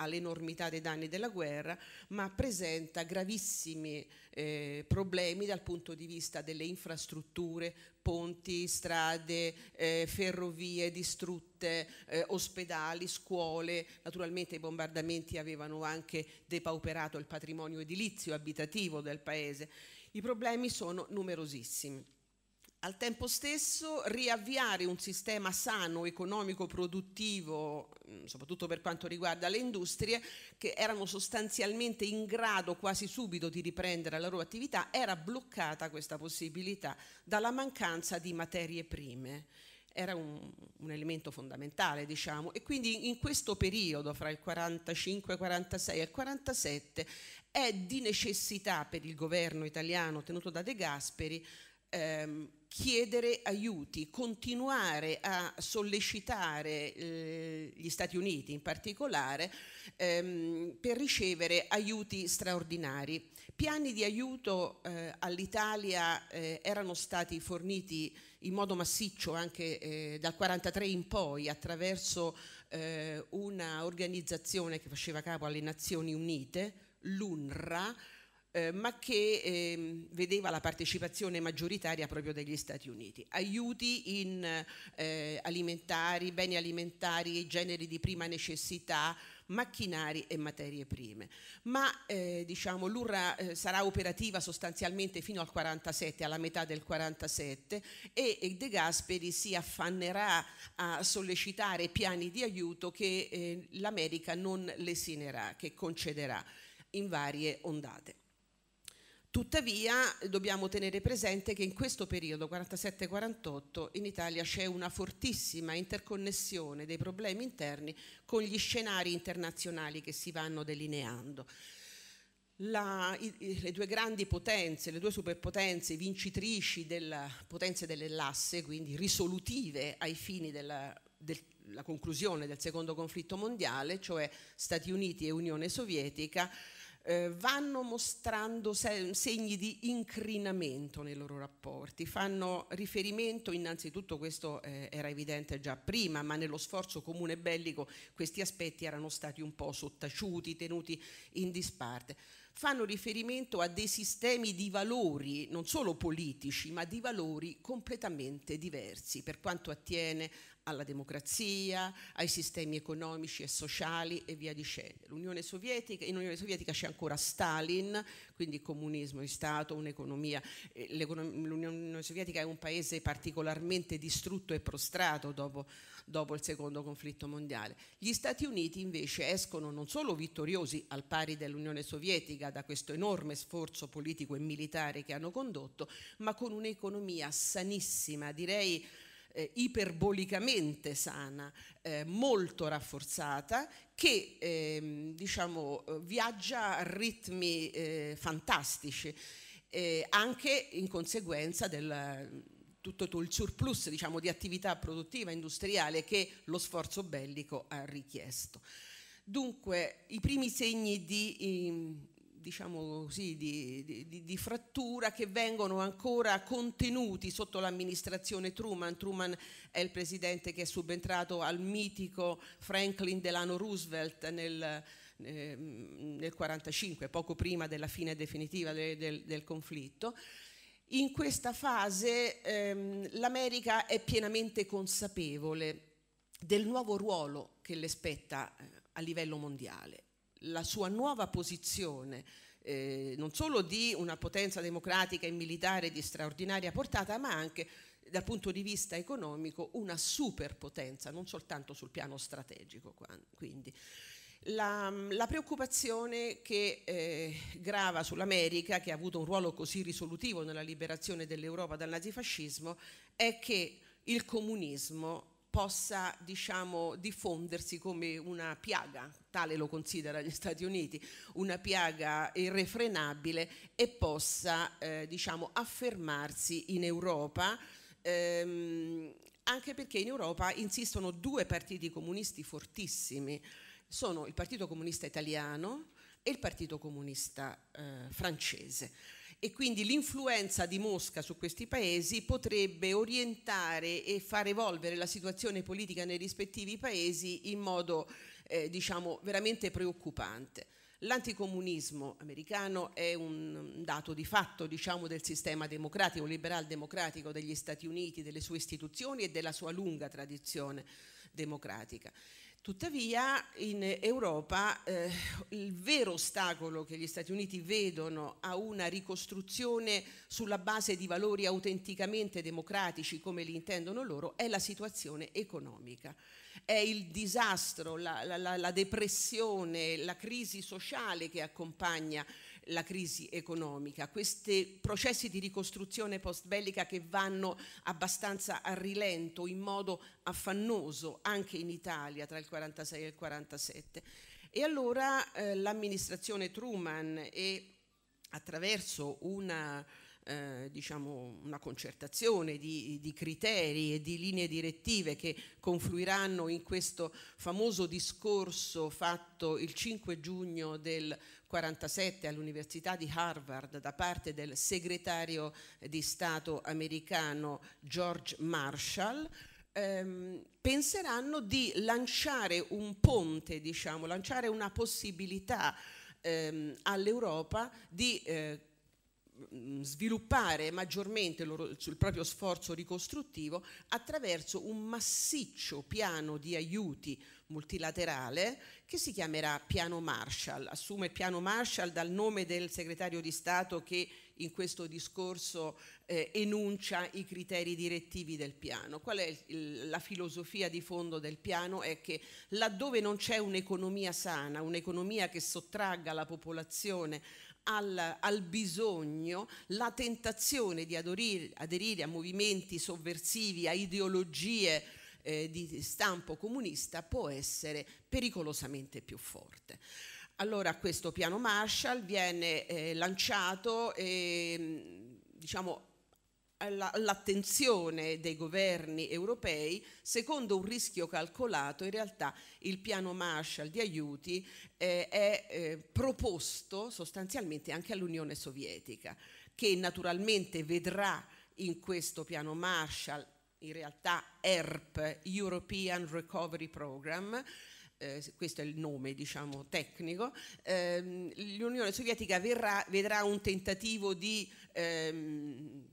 all'enormità dei danni della guerra, ma presenta gravissimi eh, problemi dal punto di vista delle infrastrutture, ponti, strade, eh, ferrovie distrutte, eh, ospedali, scuole. Naturalmente i bombardamenti avevano anche depauperato il patrimonio edilizio abitativo del paese. I problemi sono numerosissimi al tempo stesso riavviare un sistema sano, economico, produttivo, mm, soprattutto per quanto riguarda le industrie, che erano sostanzialmente in grado quasi subito di riprendere la loro attività, era bloccata questa possibilità dalla mancanza di materie prime. Era un, un elemento fondamentale, diciamo, e quindi in questo periodo, fra il 45, 46 e il 47, è di necessità per il governo italiano tenuto da De Gasperi ehm, chiedere aiuti, continuare a sollecitare eh, gli Stati Uniti in particolare ehm, per ricevere aiuti straordinari. Piani di aiuto eh, all'Italia eh, erano stati forniti in modo massiccio anche eh, dal 1943 in poi attraverso eh, una organizzazione che faceva capo alle Nazioni Unite, l'UNRWA, eh, ma che eh, vedeva la partecipazione maggioritaria proprio degli Stati Uniti. Aiuti in eh, alimentari, beni alimentari, generi di prima necessità, macchinari e materie prime. Ma eh, diciamo, l'URRA eh, sarà operativa sostanzialmente fino al 47, alla metà del 47 e, e De Gasperi si affannerà a sollecitare piani di aiuto che l'America non lesinerà, che concederà in varie ondate. Tuttavia dobbiamo tenere presente che in questo periodo 47-48 in Italia c'è una fortissima interconnessione dei problemi interni con gli scenari internazionali che si vanno delineando. La, i, le due grandi potenze, le due superpotenze vincitrici delle potenze dell'asse, quindi risolutive ai fini della, della conclusione del secondo conflitto mondiale, cioè Stati Uniti e Unione Sovietica, eh, vanno mostrando segni di incrinamento nei loro rapporti, fanno riferimento innanzitutto, questo eh, era evidente già prima, ma nello sforzo comune bellico questi aspetti erano stati un po' sottaciuti, tenuti in disparte fanno riferimento a dei sistemi di valori, non solo politici, ma di valori completamente diversi per quanto attiene alla democrazia, ai sistemi economici e sociali e via dicendo. Unione Sovietica, in Unione Sovietica c'è ancora Stalin, quindi comunismo di Stato, un'economia. Eh, L'Unione Sovietica è un paese particolarmente distrutto e prostrato dopo, dopo il secondo conflitto mondiale. Gli Stati Uniti invece escono non solo vittoriosi al pari dell'Unione Sovietica da questo enorme sforzo politico e militare che hanno condotto, ma con un'economia sanissima, direi eh, iperbolicamente sana, eh, molto rafforzata, che ehm, diciamo, viaggia a ritmi eh, fantastici, eh, anche in conseguenza del tutto il surplus diciamo, di attività produttiva industriale che lo sforzo bellico ha richiesto. Dunque, i primi segni di diciamo così, di, di, di, frattura che vengono ancora contenuti sotto l'amministrazione Truman. Truman è il presidente che è subentrato al mitico Franklin Delano Roosevelt nel, 1945, eh, poco prima della fine definitiva de, de, del conflitto. In questa fase ehm, l'America è pienamente consapevole del nuovo ruolo che le spetta eh, a livello mondiale la sua nuova posizione, eh, non solo di una potenza democratica e militare di straordinaria portata, ma anche dal punto di vista economico una superpotenza, non soltanto sul piano strategico. Quindi. La, la preoccupazione che eh, grava sull'America, che ha avuto un ruolo così risolutivo nella liberazione dell'Europa dal nazifascismo, è che il comunismo possa diciamo, diffondersi come una piaga, tale lo considera gli Stati Uniti, una piaga irrefrenabile e possa eh, diciamo, affermarsi in Europa. Ehm, anche perché in Europa insistono due partiti comunisti fortissimi, sono il Partito Comunista Italiano e il Partito Comunista eh, Francese e quindi l'influenza di Mosca su questi paesi potrebbe orientare e far evolvere la situazione politica nei rispettivi paesi in modo eh, diciamo veramente preoccupante. L'anticomunismo americano è un dato di fatto diciamo, del sistema democratico, liberal democratico degli Stati Uniti, delle sue istituzioni e della sua lunga tradizione democratica. Tuttavia in Europa eh, il vero ostacolo che gli Stati Uniti vedono a una ricostruzione sulla base di valori autenticamente democratici come li intendono loro è la situazione economica. È il disastro, la, la, la depressione, la crisi sociale che accompagna la crisi economica, questi processi di ricostruzione post bellica che vanno abbastanza a rilento, in modo affannoso, anche in Italia tra il 46 e il 47. E allora eh, l'amministrazione Truman e attraverso una eh, diciamo una concertazione di, di, criteri e di linee direttive che confluiranno in questo famoso discorso fatto il 5 giugno del 47 all'Università di Harvard da parte del segretario di Stato americano George Marshall, ehm, penseranno di lanciare un ponte, diciamo, lanciare una possibilità ehm, all'Europa di eh, mm, sviluppare maggiormente il proprio sforzo ricostruttivo attraverso un massiccio piano di aiuti multilaterale che si chiamerà Piano Marshall, assume Piano Marshall dal nome del segretario di Stato che in questo discorso eh, enuncia i criteri direttivi del piano. Qual è il, la filosofia di fondo del piano? È che laddove non c'è un'economia sana, un'economia che sottragga la popolazione al, al, bisogno, la tentazione di adorir, aderire a movimenti sovversivi, a ideologie eh, di stampo comunista può essere pericolosamente più forte. Allora questo piano Marshall viene eh, lanciato e, ehm, diciamo, all'attenzione dei governi europei, secondo un rischio calcolato, in realtà il piano Marshall di aiuti eh, è eh, proposto sostanzialmente anche all'Unione Sovietica, che naturalmente vedrà in questo piano Marshall in realtà ERP, European Recovery Program, eh, questo è il nome diciamo, tecnico, ehm, l'Unione Sovietica verrà, vedrà un tentativo di ehm,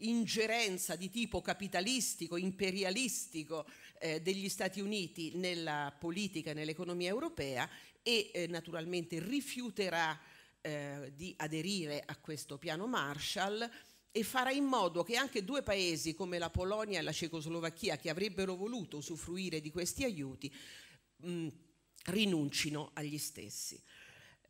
ingerenza di tipo capitalistico, imperialistico eh, degli Stati Uniti nella politica e nell'economia europea e eh, naturalmente rifiuterà eh, di aderire a questo piano Marshall e farà in modo che anche due paesi come la Polonia e la Cecoslovacchia che avrebbero voluto usufruire di questi aiuti mh, mm, rinuncino agli stessi.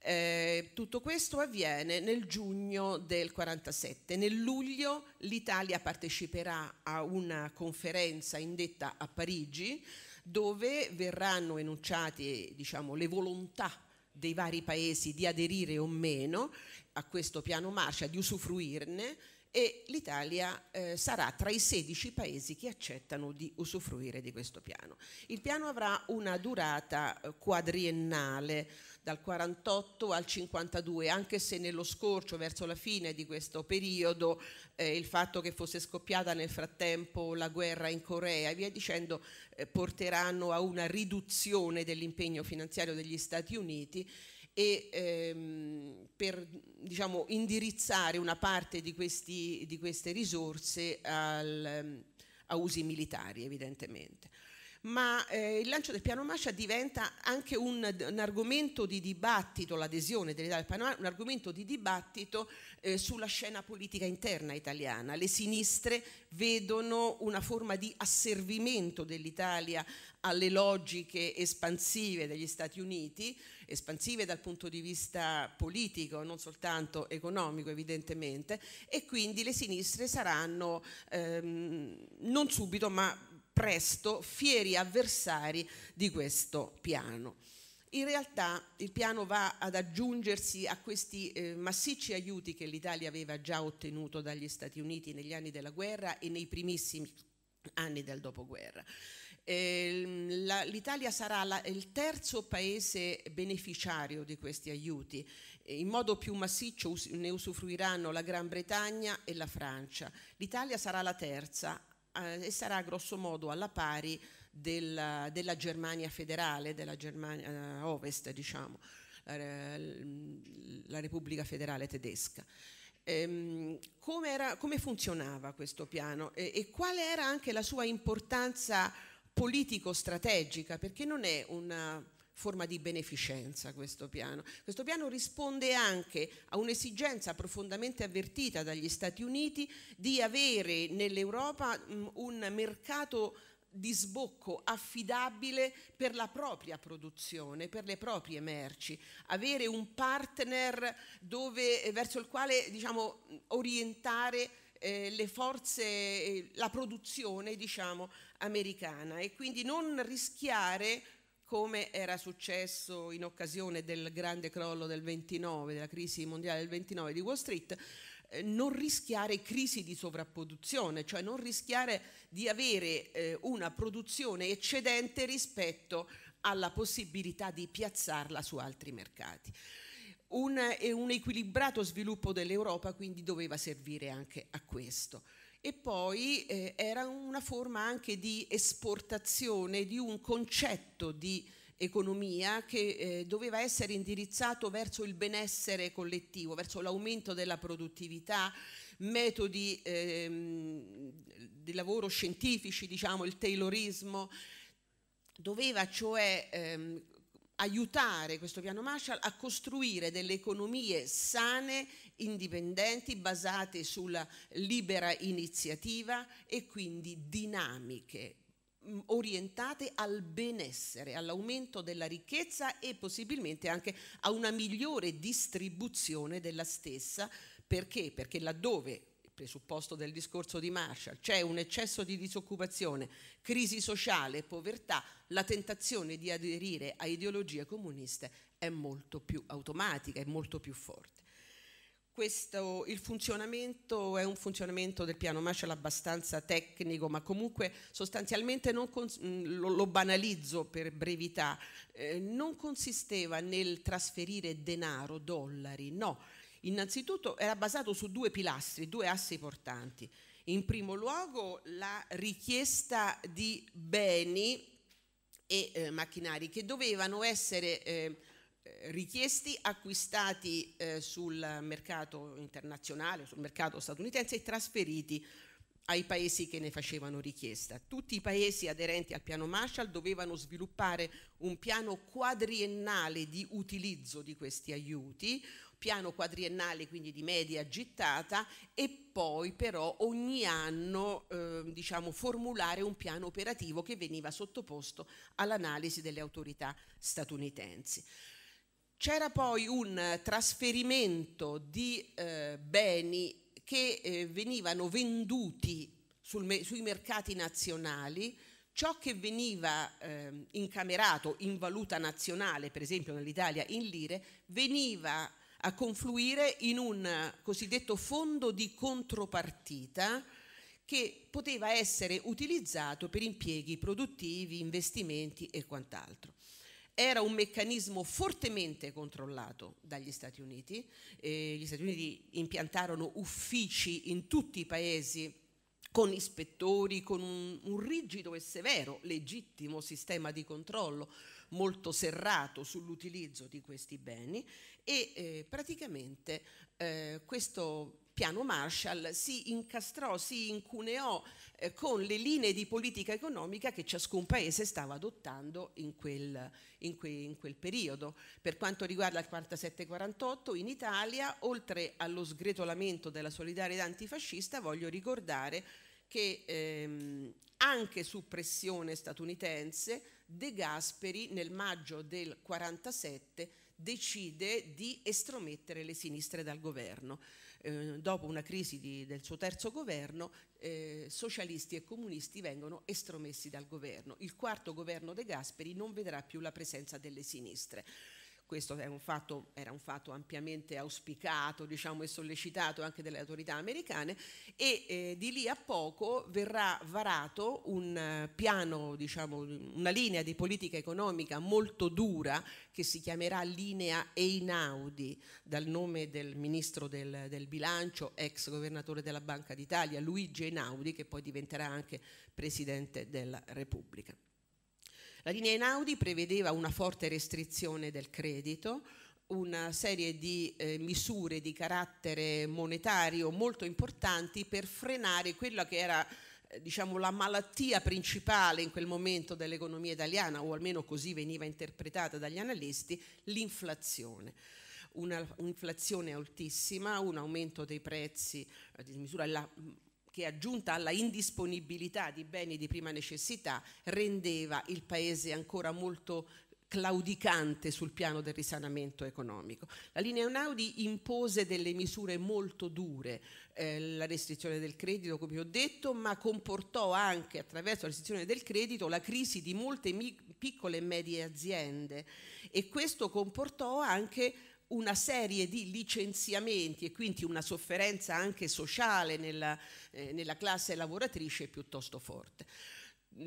Eh, tutto questo avviene nel giugno del 47. Nel luglio l'Italia parteciperà a una conferenza indetta a Parigi dove verranno enunciate diciamo, le volontà dei vari paesi di aderire o meno a questo piano Marshall, di usufruirne e l'Italia eh, sarà tra i 16 paesi che accettano di usufruire di questo piano. Il piano avrà una durata eh, quadriennale dal 48 al 52, anche se nello scorcio, verso la fine di questo periodo, eh, il fatto che fosse scoppiata nel frattempo la guerra in Corea e via dicendo eh, porteranno a una riduzione dell'impegno finanziario degli Stati Uniti e ehm, per diciamo, indirizzare una parte di, questi, di queste risorse al, a usi militari evidentemente. Ma eh, il lancio del piano Mascia diventa anche un, un argomento di dibattito, l'adesione dell'Italia al piano Mascia, un argomento di dibattito eh, sulla scena politica interna italiana. Le sinistre vedono una forma di asservimento dell'Italia alle logiche espansive degli Stati Uniti, espansive dal punto di vista politico, non soltanto economico evidentemente, e quindi le sinistre saranno ehm, non subito ma presto fieri avversari di questo piano. In realtà il piano va ad aggiungersi a questi eh, massicci aiuti che l'Italia aveva già ottenuto dagli Stati Uniti negli anni della guerra e nei primissimi anni del dopoguerra. Eh, la, L'Italia sarà la, il terzo paese beneficiario di questi aiuti. Eh, in modo più massiccio us- ne usufruiranno la Gran Bretagna e la Francia. L'Italia sarà la terza eh, e sarà grossomodo alla pari della, della Germania federale, della Germania eh, Ovest, diciamo, la Repubblica federale tedesca. Ehm, come, era, come, funzionava questo piano e, e, qual era anche la sua importanza politico-strategica, perché non è una forma di beneficenza questo piano. Questo piano risponde anche a un'esigenza profondamente avvertita dagli Stati Uniti di avere nell'Europa mm, un mercato di sbocco affidabile per la propria produzione, per le proprie merci, avere un partner dove, verso il quale diciamo, mm, orientare eh, le forze, eh, la produzione diciamo, americana e quindi non rischiare come era successo in occasione del grande crollo del 29, della crisi mondiale del 29 di Wall Street, eh, non rischiare crisi di sovrapproduzione, cioè non rischiare di avere eh, una produzione eccedente rispetto alla possibilità di piazzarla su altri mercati un, eh, un equilibrato sviluppo dell'Europa quindi doveva servire anche a questo e poi eh, era una forma anche di esportazione di un concetto di economia che eh, doveva essere indirizzato verso il benessere collettivo, verso l'aumento della produttività, metodi ehm, di lavoro scientifici, diciamo il taylorismo, doveva cioè ehm, aiutare questo piano Marshall a costruire delle economie sane, indipendenti, basate sulla libera iniziativa e quindi dinamiche, mm, orientate al benessere, all'aumento della ricchezza e possibilmente anche a una migliore distribuzione della stessa. Perché? Perché laddove presupposto del discorso di Marshall, c'è un eccesso di disoccupazione, crisi sociale, povertà, la tentazione di aderire a ideologie comuniste è molto più automatica, è molto più forte. Questo, il funzionamento è un funzionamento del piano Marshall abbastanza tecnico, ma comunque sostanzialmente mm, lo, lo, banalizzo per brevità, eh, non consisteva nel trasferire denaro, dollari, no, Innanzitutto era basato su due pilastri, due assi portanti. In primo luogo la richiesta di beni e eh, macchinari che dovevano essere eh, eh, richiesti, acquistati eh, sul mercato internazionale, sul mercato statunitense e trasferiti ai paesi che ne facevano richiesta. Tutti i paesi aderenti al piano Marshall dovevano sviluppare un piano quadriennale di utilizzo di questi aiuti, piano quadriennale, quindi di media gittata, e poi però ogni anno eh, diciamo, formulare un piano operativo che veniva sottoposto all'analisi delle autorità statunitensi. C'era poi un trasferimento di eh, beni che eh, venivano venduti me sui mercati nazionali, ciò che veniva eh, incamerato in valuta nazionale, per esempio nell'Italia in lire, veniva a confluire in un cosiddetto fondo di contropartita che poteva essere utilizzato per impieghi produttivi, investimenti e quant'altro. Era un meccanismo fortemente controllato dagli Stati Uniti, eh, gli Stati Uniti impiantarono uffici in tutti i paesi con ispettori, con un, un, rigido e severo, legittimo sistema di controllo molto serrato sull'utilizzo di questi beni e eh, praticamente eh, questo piano Marshall si incastrò, si incuneò eh, con le linee di politica economica che ciascun paese stava adottando in quel, in que, in quel periodo. Per quanto riguarda il 47-48, in Italia, oltre allo sgretolamento della solidarietà antifascista, voglio ricordare che ehm, anche su pressione statunitense De Gasperi nel maggio del 47 decide di estromettere le sinistre dal governo. Eh, dopo una crisi di, del suo terzo governo, eh, socialisti e comunisti vengono estromessi dal governo. Il quarto governo De Gasperi non vedrà più la presenza delle sinistre questo un fatto, era un fatto ampiamente auspicato diciamo, e sollecitato anche dalle autorità americane e eh, di lì a poco verrà varato un eh, piano, diciamo, una linea di politica economica molto dura che si chiamerà linea Einaudi dal nome del ministro del, del bilancio, ex governatore della Banca d'Italia, Luigi Einaudi che poi diventerà anche Presidente della Repubblica. La linea Einaudi prevedeva una forte restrizione del credito, una serie di eh, misure di carattere monetario molto importanti per frenare quella che era eh, diciamo, la malattia principale in quel momento dell'economia italiana, o almeno così veniva interpretata dagli analisti, l'inflazione un'inflazione altissima, un aumento dei prezzi eh, di misura, la che aggiunta alla indisponibilità di beni di prima necessità rendeva il paese ancora molto claudicante sul piano del risanamento economico. La linea Einaudi impose delle misure molto dure, eh, la restrizione del credito come ho detto, ma comportò anche attraverso la restrizione del credito la crisi di molte piccole e medie aziende e questo comportò anche una serie di licenziamenti e quindi una sofferenza anche sociale nella, eh, nella classe lavoratrice piuttosto forte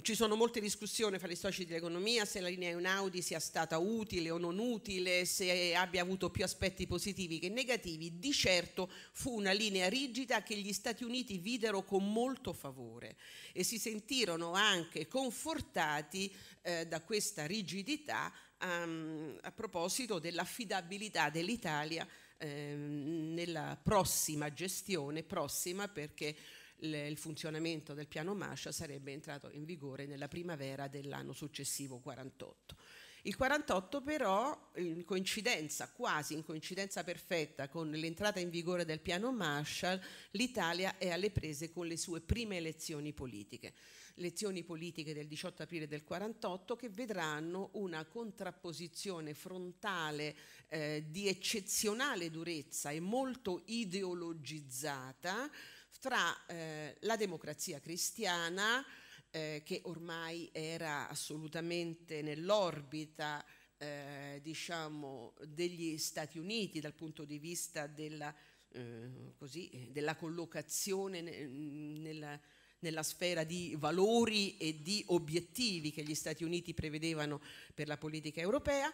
ci sono molte discussioni fra gli storici dell'economia se la linea Einaudi sia stata utile o non utile, se abbia avuto più aspetti positivi che negativi. Di certo fu una linea rigida che gli Stati Uniti videro con molto favore e si sentirono anche confortati eh, da questa rigidità um, a proposito dell'affidabilità dell'Italia um, nella prossima gestione, prossima perché il funzionamento del piano Mascia sarebbe entrato in vigore nella primavera dell'anno successivo 48. Il 48 però, in coincidenza, quasi in coincidenza perfetta con l'entrata in vigore del piano Marshall, l'Italia è alle prese con le sue prime elezioni politiche lezioni politiche del 18 aprile del 48 che vedranno una contrapposizione frontale eh, di eccezionale durezza e molto ideologizzata tra eh, la democrazia cristiana, eh, che ormai era assolutamente nell'orbita eh, diciamo, degli Stati Uniti dal punto di vista della, eh, così, della collocazione nel, nella nella sfera di valori e di obiettivi che gli Stati Uniti prevedevano per la politica europea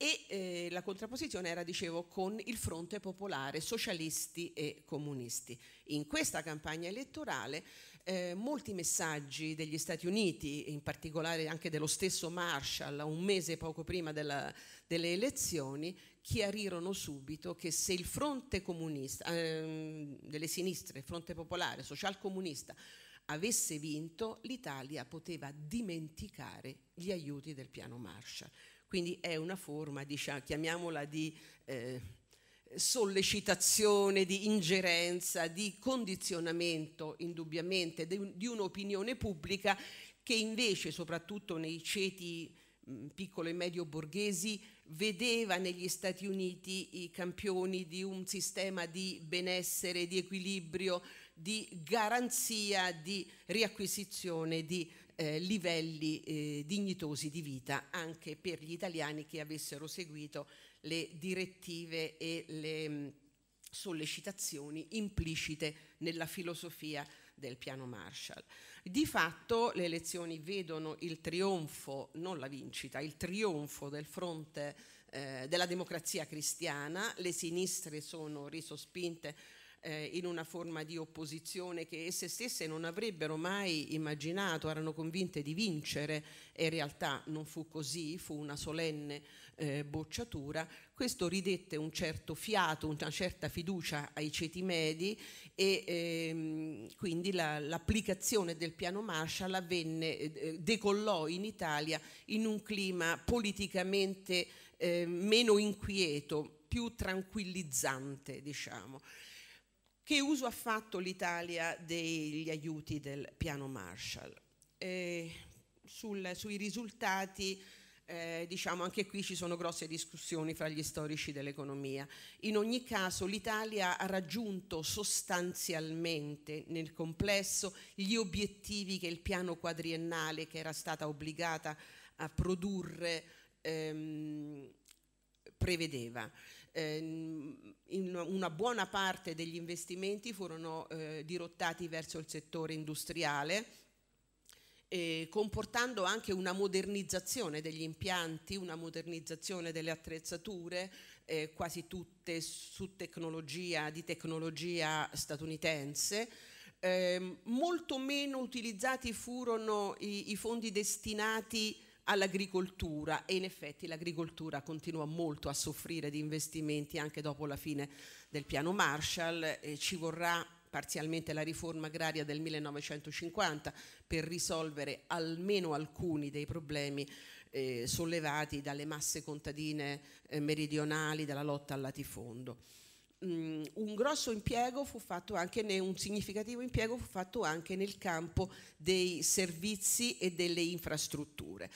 e eh, la contrapposizione era, dicevo, con il fronte popolare, socialisti e comunisti. In questa campagna elettorale eh, molti messaggi degli Stati Uniti, in particolare anche dello stesso Marshall, un mese poco prima della, delle elezioni, chiarirono subito che se il fronte comunista, ehm, delle sinistre, il fronte popolare, socialcomunista, comunista, avesse vinto, l'Italia poteva dimenticare gli aiuti del piano Marshall. Quindi è una forma, diciamo, chiamiamola di eh, sollecitazione, di ingerenza, di condizionamento indubbiamente di un'opinione pubblica che invece, soprattutto nei ceti mm, piccolo e medio borghesi vedeva negli Stati Uniti i campioni di un sistema di benessere, di equilibrio, di garanzia di riacquisizione di eh, livelli eh, dignitosi di vita anche per gli italiani che avessero seguito le direttive e le mm, sollecitazioni implicite nella filosofia del piano Marshall. Di fatto le elezioni vedono il trionfo, non la vincita, il trionfo del fronte eh, della democrazia cristiana, le sinistre sono risospinte eh, in una forma di opposizione che esse stesse non avrebbero mai immaginato, erano convinte di vincere e in realtà non fu così, fu una solenne eh, bocciatura, questo ridette un certo fiato, una certa fiducia ai ceti medi e ehm, quindi la, l'applicazione del piano Marshall avvenne, eh, decollò in Italia in un clima politicamente eh, meno inquieto, più tranquillizzante, diciamo. Che uso ha fatto l'Italia degli aiuti del piano Marshall? Eh, sul, sui risultati eh, diciamo anche qui ci sono grosse discussioni fra gli storici dell'economia. In ogni caso l'Italia ha raggiunto sostanzialmente nel complesso gli obiettivi che il piano quadriennale che era stata obbligata a produrre ehm, prevedeva. Ehm, una buona parte degli investimenti furono eh, dirottati verso il settore industriale, comportando anche una modernizzazione degli impianti, una modernizzazione delle attrezzature, eh, quasi tutte su tecnologia, di tecnologia statunitense. Eh, molto meno utilizzati furono i, i fondi destinati all'agricoltura e in effetti l'agricoltura continua molto a soffrire di investimenti anche dopo la fine del piano Marshall, eh, ci vorrà parzialmente la riforma agraria del 1950 per risolvere almeno alcuni dei problemi eh, sollevati dalle masse contadine eh, meridionali, dalla lotta al latifondo. Mm, un grosso impiego fu fatto anche, ne, un significativo impiego fu fatto anche nel campo dei servizi e delle infrastrutture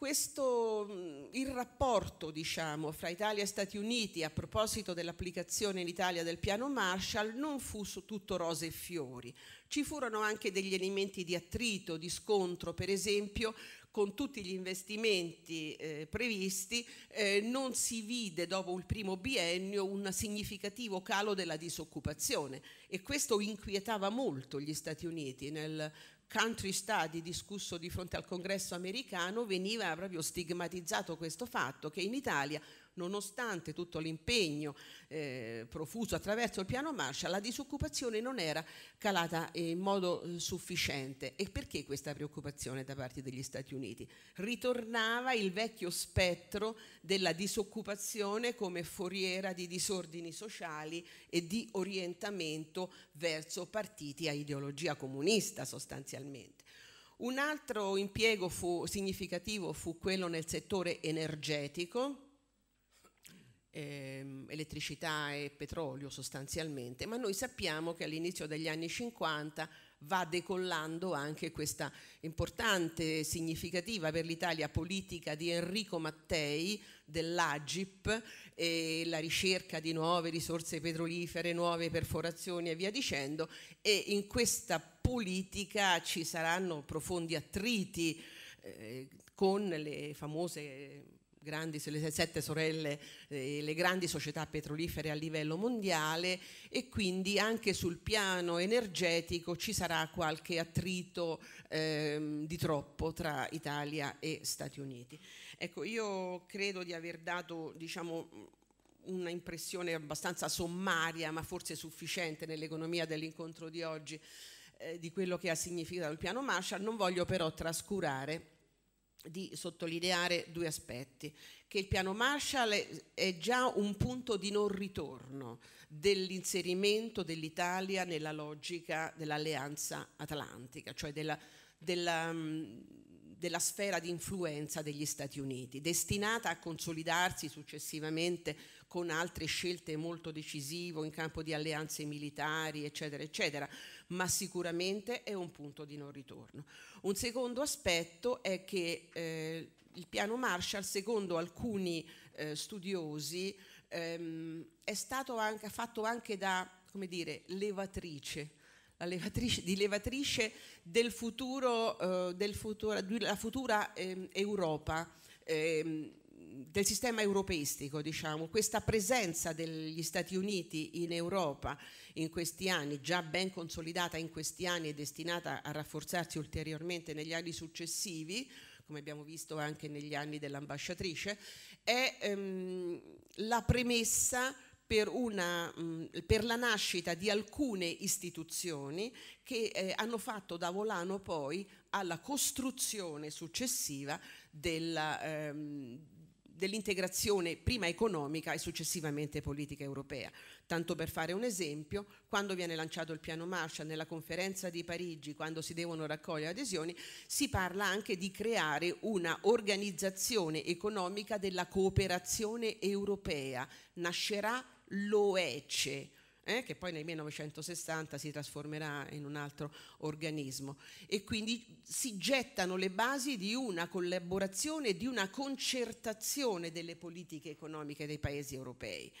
questo, mm, il rapporto diciamo, fra Italia e Stati Uniti a proposito dell'applicazione in Italia del piano Marshall non fu su tutto rose e fiori. Ci furono anche degli elementi di attrito, di scontro, per esempio con tutti gli investimenti eh, previsti eh, non si vide dopo il primo biennio un significativo calo della disoccupazione e questo inquietava molto gli Stati Uniti nel country study discusso di fronte al congresso americano veniva proprio stigmatizzato questo fatto che in Italia nonostante tutto l'impegno eh, profuso attraverso il piano Marshall, la disoccupazione non era calata in modo eh, sufficiente. E perché questa preoccupazione da parte degli Stati Uniti? Ritornava il vecchio spettro della disoccupazione come foriera di disordini sociali e di orientamento verso partiti a ideologia comunista sostanzialmente. Un altro impiego fu significativo fu quello nel settore energetico, ehm, elettricità e petrolio sostanzialmente, ma noi sappiamo che all'inizio degli anni 50 va decollando anche questa importante, significativa per l'Italia politica di Enrico Mattei dell'Agip e la ricerca di nuove risorse petrolifere, nuove perforazioni e via dicendo e in questa politica ci saranno profondi attriti eh, con le famose grandi, le sette sorelle, eh, le grandi società petrolifere a livello mondiale e quindi anche sul piano energetico ci sarà qualche attrito ehm, di troppo tra Italia e Stati Uniti. Ecco, io credo di aver dato, diciamo, una impressione abbastanza sommaria, ma forse sufficiente nell'economia dell'incontro di oggi, eh, di quello che ha significato il piano Marshall, non voglio però trascurare di sottolineare due aspetti, che il piano Marshall è già un punto di non ritorno dell'inserimento dell'Italia nella logica dell'alleanza atlantica, cioè della, della, mm, della sfera di influenza degli Stati Uniti, destinata a consolidarsi successivamente con altre scelte molto decisive in campo di alleanze militari, eccetera, eccetera ma sicuramente è un punto di non ritorno. Un secondo aspetto è che eh, il piano Marshall, secondo alcuni eh, studiosi, ehm, è stato anche, fatto anche da come dire, levatrice. La levatrice, di levatrice del futuro, eh, del futuro, della futura ehm, Europa, ehm, del sistema europeistico, diciamo, questa presenza degli Stati Uniti in Europa in questi anni, già ben consolidata in questi anni e destinata a rafforzarsi ulteriormente negli anni successivi, come abbiamo visto anche negli anni dell'ambasciatrice, è ehm, la premessa per, una, mh, per, la nascita di alcune istituzioni che eh, hanno fatto da volano poi alla costruzione successiva della, ehm, dell'integrazione prima economica e successivamente politica europea. Tanto per fare un esempio, quando viene lanciato il piano Marshall nella conferenza di Parigi, quando si devono raccogliere adesioni, si parla anche di creare una organizzazione economica della cooperazione europea. Nascerà l'OECE, eh, che poi nel 1960 si trasformerà in un altro organismo. E quindi si gettano le basi di una collaborazione, di una concertazione delle politiche economiche dei paesi europei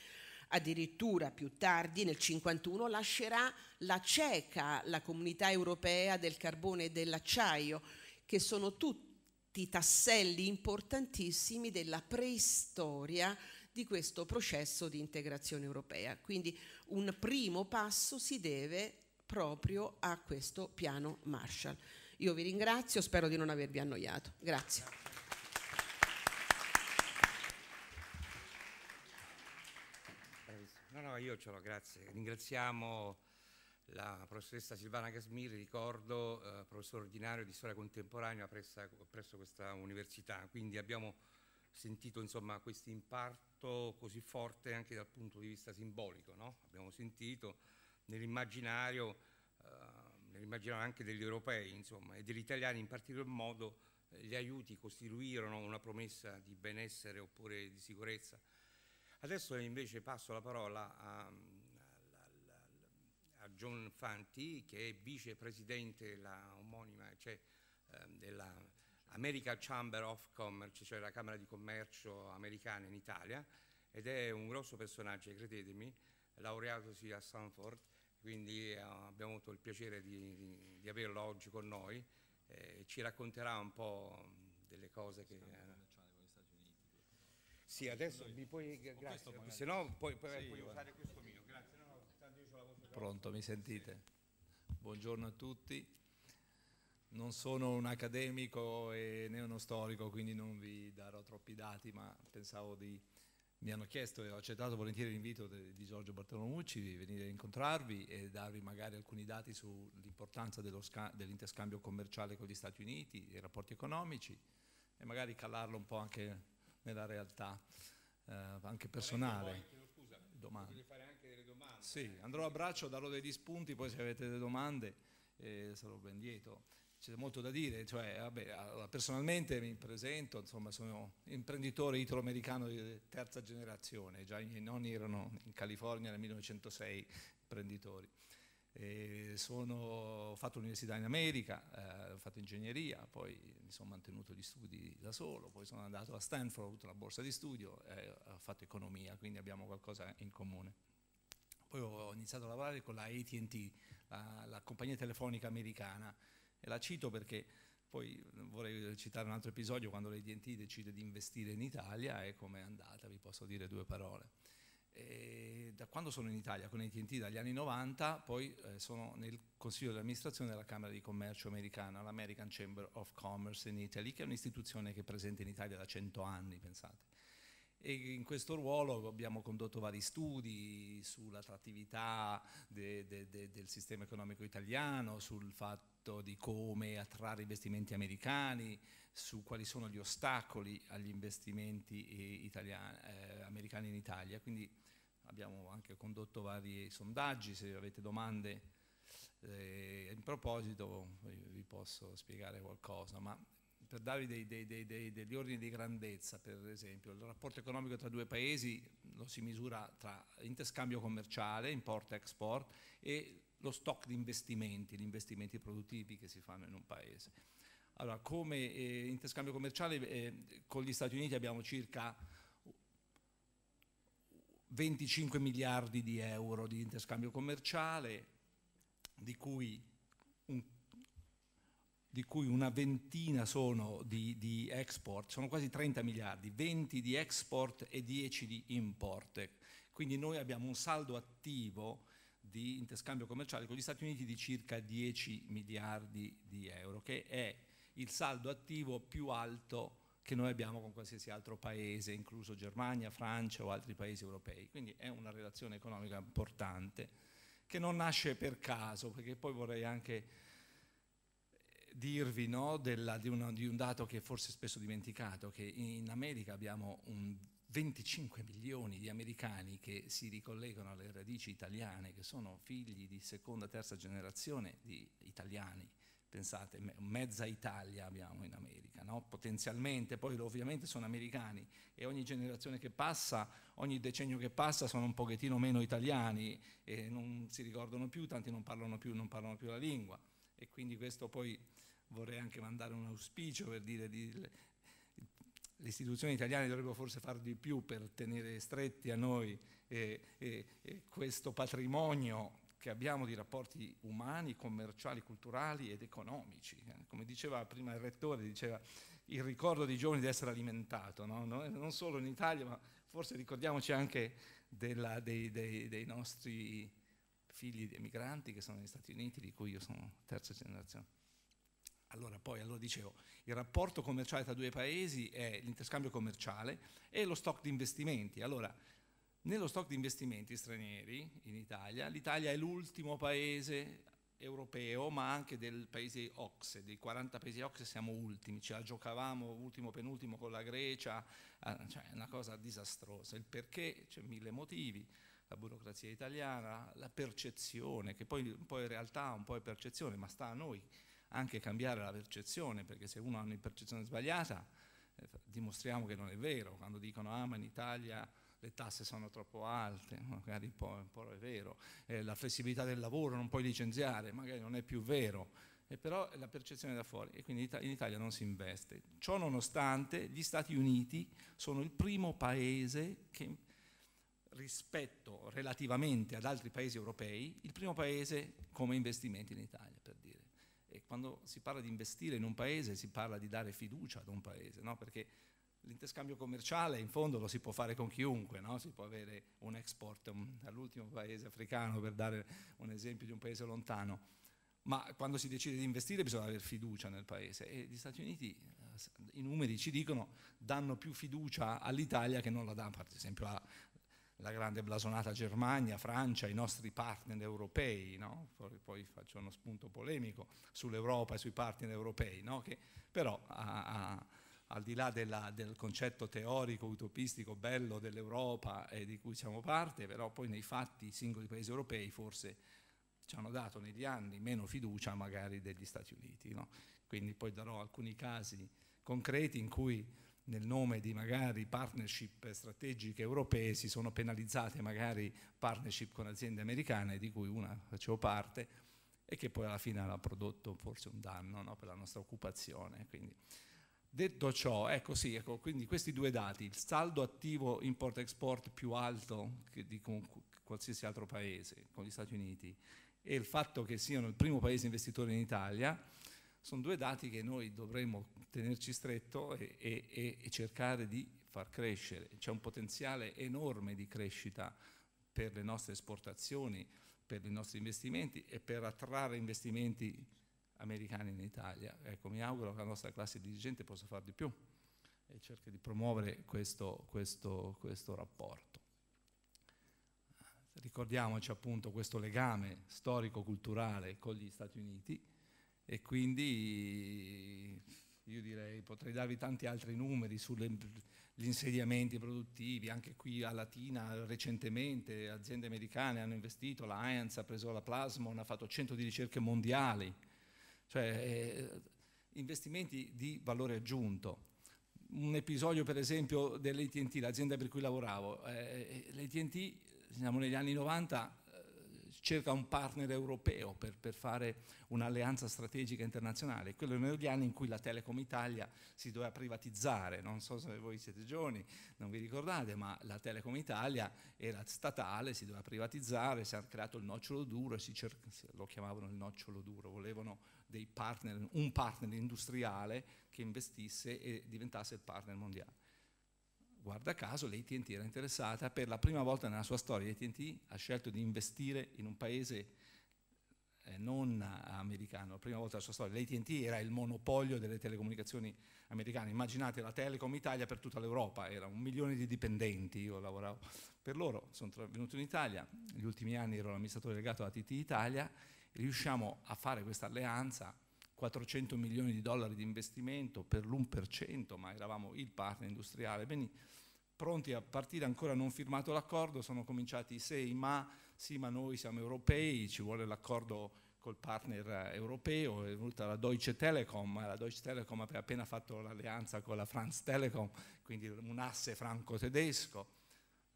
addirittura più tardi nel 1951 lascerà la CECA, la comunità europea del carbone e dell'acciaio, che sono tutti tasselli importantissimi della preistoria di questo processo di integrazione europea. Quindi un primo passo si deve proprio a questo piano Marshall. Io vi ringrazio, spero di non avervi annoiato. Grazie. No, no, io ce l'ho, grazie. Ringraziamo la professoressa Silvana Casmiri, ricordo, eh, professore ordinario di storia contemporanea presso, presso questa università. Quindi abbiamo sentito insomma questo imparto così forte anche dal punto di vista simbolico, no? abbiamo sentito nell'immaginario, eh, nell'immaginario anche degli europei insomma, e degli italiani in particolar modo eh, gli aiuti costituirono una promessa di benessere oppure di sicurezza. Adesso invece passo la parola a, a, a John Fanti che è vicepresidente della omonima, cioè, eh, della America Chamber of Commerce, cioè la Camera di Commercio americana in Italia, ed è un grosso personaggio, credetemi, laureatosi a Stanford, quindi eh, abbiamo avuto il piacere di, di, averlo oggi con noi eh, ci racconterà un po' delle cose che... Eh, cioè, sì, adesso mi puoi... Grazie, se no puoi, puoi, sì, puoi usare questo mio, grazie. No, no, Pronto, mi sentite? Buongiorno a tutti non sono un accademico e né uno storico, quindi non vi darò troppi dati, ma pensavo di... Mi hanno chiesto e ho accettato volentieri l'invito di Giorgio Bartolomucci di venire a incontrarvi e darvi magari alcuni dati sull'importanza dell'interscambio commerciale con gli Stati Uniti, i rapporti economici e magari calarlo un po' anche nella realtà, eh, anche personale. Domande. Sì, andrò a braccio, darò degli spunti, poi se avete delle domande eh, sarò ben lieto c'è molto da dire, cioè, vabbè, personalmente mi presento, insomma, sono imprenditore italo-americano di terza generazione, già i miei nonni erano in California nel 1906 imprenditori. E sono, ho fatto l'università in America, eh, ho fatto ingegneria, poi mi sono mantenuto gli studi da solo, poi sono andato a Stanford, ho avuto una borsa di studio e eh, ho fatto economia, quindi abbiamo qualcosa in comune. Poi ho iniziato a lavorare con la ATT, la, la compagnia telefonica americana, e la cito perché poi vorrei citare un altro episodio quando l'IDT decide di investire in Italia e com'è andata, vi posso dire due parole. E da quando sono in Italia con AT&T dagli anni 90, poi eh, sono nel consiglio di amministrazione della Camera di Commercio americana, l'American Chamber of Commerce in Italy, che è un'istituzione che è presente in Italia da 100 anni, pensate. E in questo ruolo abbiamo condotto vari studi sull'attrattività de, de, de, del sistema economico italiano, sul fatto progetto di come attrarre investimenti americani, su quali sono gli ostacoli agli investimenti eh, italiani, eh, americani in Italia. Quindi abbiamo anche condotto vari sondaggi, se avete domande eh, in proposito eh, vi posso spiegare qualcosa, ma per darvi dei, dei, dei, degli ordini di grandezza, per esempio, il rapporto economico tra due paesi lo si misura tra interscambio commerciale, import-export, e lo stock di investimenti, gli investimenti produttivi che si fanno in un paese. Allora, come eh, interscambio commerciale eh, con gli Stati Uniti abbiamo circa 25 miliardi di euro di interscambio commerciale, di cui, un, di cui una ventina sono di, di, export, sono quasi 30 miliardi, 20 di export e 10 di import. Quindi noi abbiamo un saldo attivo di interscambio commerciale con gli Stati Uniti di circa 10 miliardi di euro, che è il saldo attivo più alto che noi abbiamo con qualsiasi altro paese, incluso Germania, Francia o altri paesi europei. Quindi è una relazione economica importante che non nasce per caso, perché poi vorrei anche dirvi no, della, di, una, di un dato che forse spesso dimenticato, che in America abbiamo un 25 milioni di americani che si ricollegano alle radici italiane, che sono figli di seconda, terza generazione di italiani. Pensate, mezza Italia abbiamo in America, no? potenzialmente, poi ovviamente sono americani e ogni generazione che passa, ogni decennio che passa sono un pochettino meno italiani e non si ricordano più, tanti non parlano più, non parlano più la lingua e quindi questo poi vorrei anche mandare un auspicio per dire di, le istituzioni italiane dovrebbero forse fare di più per tenere stretti a noi eh, eh, eh, questo patrimonio che abbiamo di rapporti umani, commerciali, culturali ed economici. Eh, come diceva prima il rettore, diceva il ricordo dei giovani di essere alimentato, no? Eh, non solo in Italia, ma forse ricordiamoci anche della, dei, dei, dei nostri figli emigranti che sono negli Stati Uniti, di cui io sono terza generazione. Allora poi, allora dicevo, il rapporto commerciale tra due paesi è l'interscambio commerciale e lo stock di investimenti. Allora, nello stock di investimenti stranieri in Italia, l'Italia è l'ultimo paese europeo, ma anche del paese OXE, dei 40 paesi OXE siamo ultimi, ce la giocavamo ultimo penultimo con la Grecia, ah, cioè è una cosa disastrosa. Il perché? C'è mille motivi, la burocrazia italiana, la percezione, che poi, poi in realtà un po' è percezione, ma sta a noi anche cambiare la percezione, perché se uno ha una percezione sbagliata eh, dimostriamo che non è vero, quando dicono ah ma in Italia le tasse sono troppo alte, (laughs) magari un po', un po è vero, eh, la flessibilità del lavoro, non puoi licenziare, magari non è più vero, e eh, però è la percezione da fuori e quindi in Italia non si investe. Ciò nonostante gli Stati Uniti sono il primo paese che rispetto relativamente ad altri paesi europei, il primo paese come investimenti in Italia quando si parla di investire in un paese si parla di dare fiducia ad un paese, no? perché l'interscambio commerciale in fondo lo si può fare con chiunque, no? si può avere un export all'ultimo paese africano per dare un esempio di un paese lontano, ma quando si decide di investire bisogna avere fiducia nel paese e gli Stati Uniti eh, i numeri ci dicono danno più fiducia all'Italia che non la danno per esempio a, la grande blasonata Germania, Francia, i nostri partner europei, no? poi faccio uno spunto polemico sull'Europa e sui partner europei, no? che però a, a, al di là della, del concetto teorico, utopistico, bello dell'Europa e di cui siamo parte, però poi nei fatti i singoli paesi europei forse ci hanno dato negli anni meno fiducia magari degli Stati Uniti. No? Quindi poi darò alcuni casi concreti in cui nel nome di magari partnership strategiche europee si sono penalizzate magari partnership con aziende americane di cui una facevo parte e che poi alla fine ha prodotto forse un danno no, per la nostra occupazione. Quindi. Detto ciò, ecco sì, ecco, quindi questi due dati, il saldo attivo import-export più alto di qualsiasi altro paese, con gli Stati Uniti, e il fatto che siano il primo paese investitore in Italia, sono due dati che noi dovremmo tenerci stretto e, e, e cercare di far crescere. C'è un potenziale enorme di crescita per le nostre esportazioni, per i nostri investimenti e per attrarre investimenti americani in Italia. Ecco, mi auguro che la nostra classe dirigente possa fare di più e cerchi di promuovere questo, questo, questo rapporto. Ricordiamoci appunto questo legame storico-culturale con gli Stati Uniti e quindi io direi potrei darvi tanti altri numeri sugli insediamenti produttivi, anche qui a Latina recentemente aziende americane hanno investito, la Heinz ha preso la Plasmon, ha fatto 100 di ricerche mondiali, cioè eh, investimenti di valore aggiunto. Un episodio per esempio dell'ATT, l'azienda per cui lavoravo, eh, eh l'ATT siamo negli anni 90 cerca un partner europeo per, per fare un'alleanza strategica internazionale. Quello negli anni in cui la Telecom Italia si doveva privatizzare, non so se voi siete giovani, non vi ricordate, ma la Telecom Italia era statale, si doveva privatizzare, si era creato il nocciolo duro, cerca, lo chiamavano il nocciolo duro, volevano partner, un partner industriale che investisse e diventasse il partner mondiale guarda caso l'ATT era interessata, per la prima volta nella sua storia l'ATT ha scelto di investire in un paese eh, non americano, la prima volta nella sua storia. L'ATT era il monopolio delle telecomunicazioni americane, immaginate la Telecom Italia per tutta l'Europa, era un milione di dipendenti, io lavoravo per loro, sono venuto in Italia, negli ultimi anni ero l'amministratore legato alla TT Italia, riusciamo a fare questa alleanza 400 milioni di dollari di investimento per l'1%, ma eravamo il partner industriale. Bene, pronti a partire, ancora non firmato l'accordo, sono cominciati i sei ma, sì ma noi siamo europei, ci vuole l'accordo col partner eh, europeo, è venuta la Deutsche Telekom, eh, la Deutsche Telekom aveva appena fatto l'alleanza con la France Telekom, quindi un asse franco-tedesco,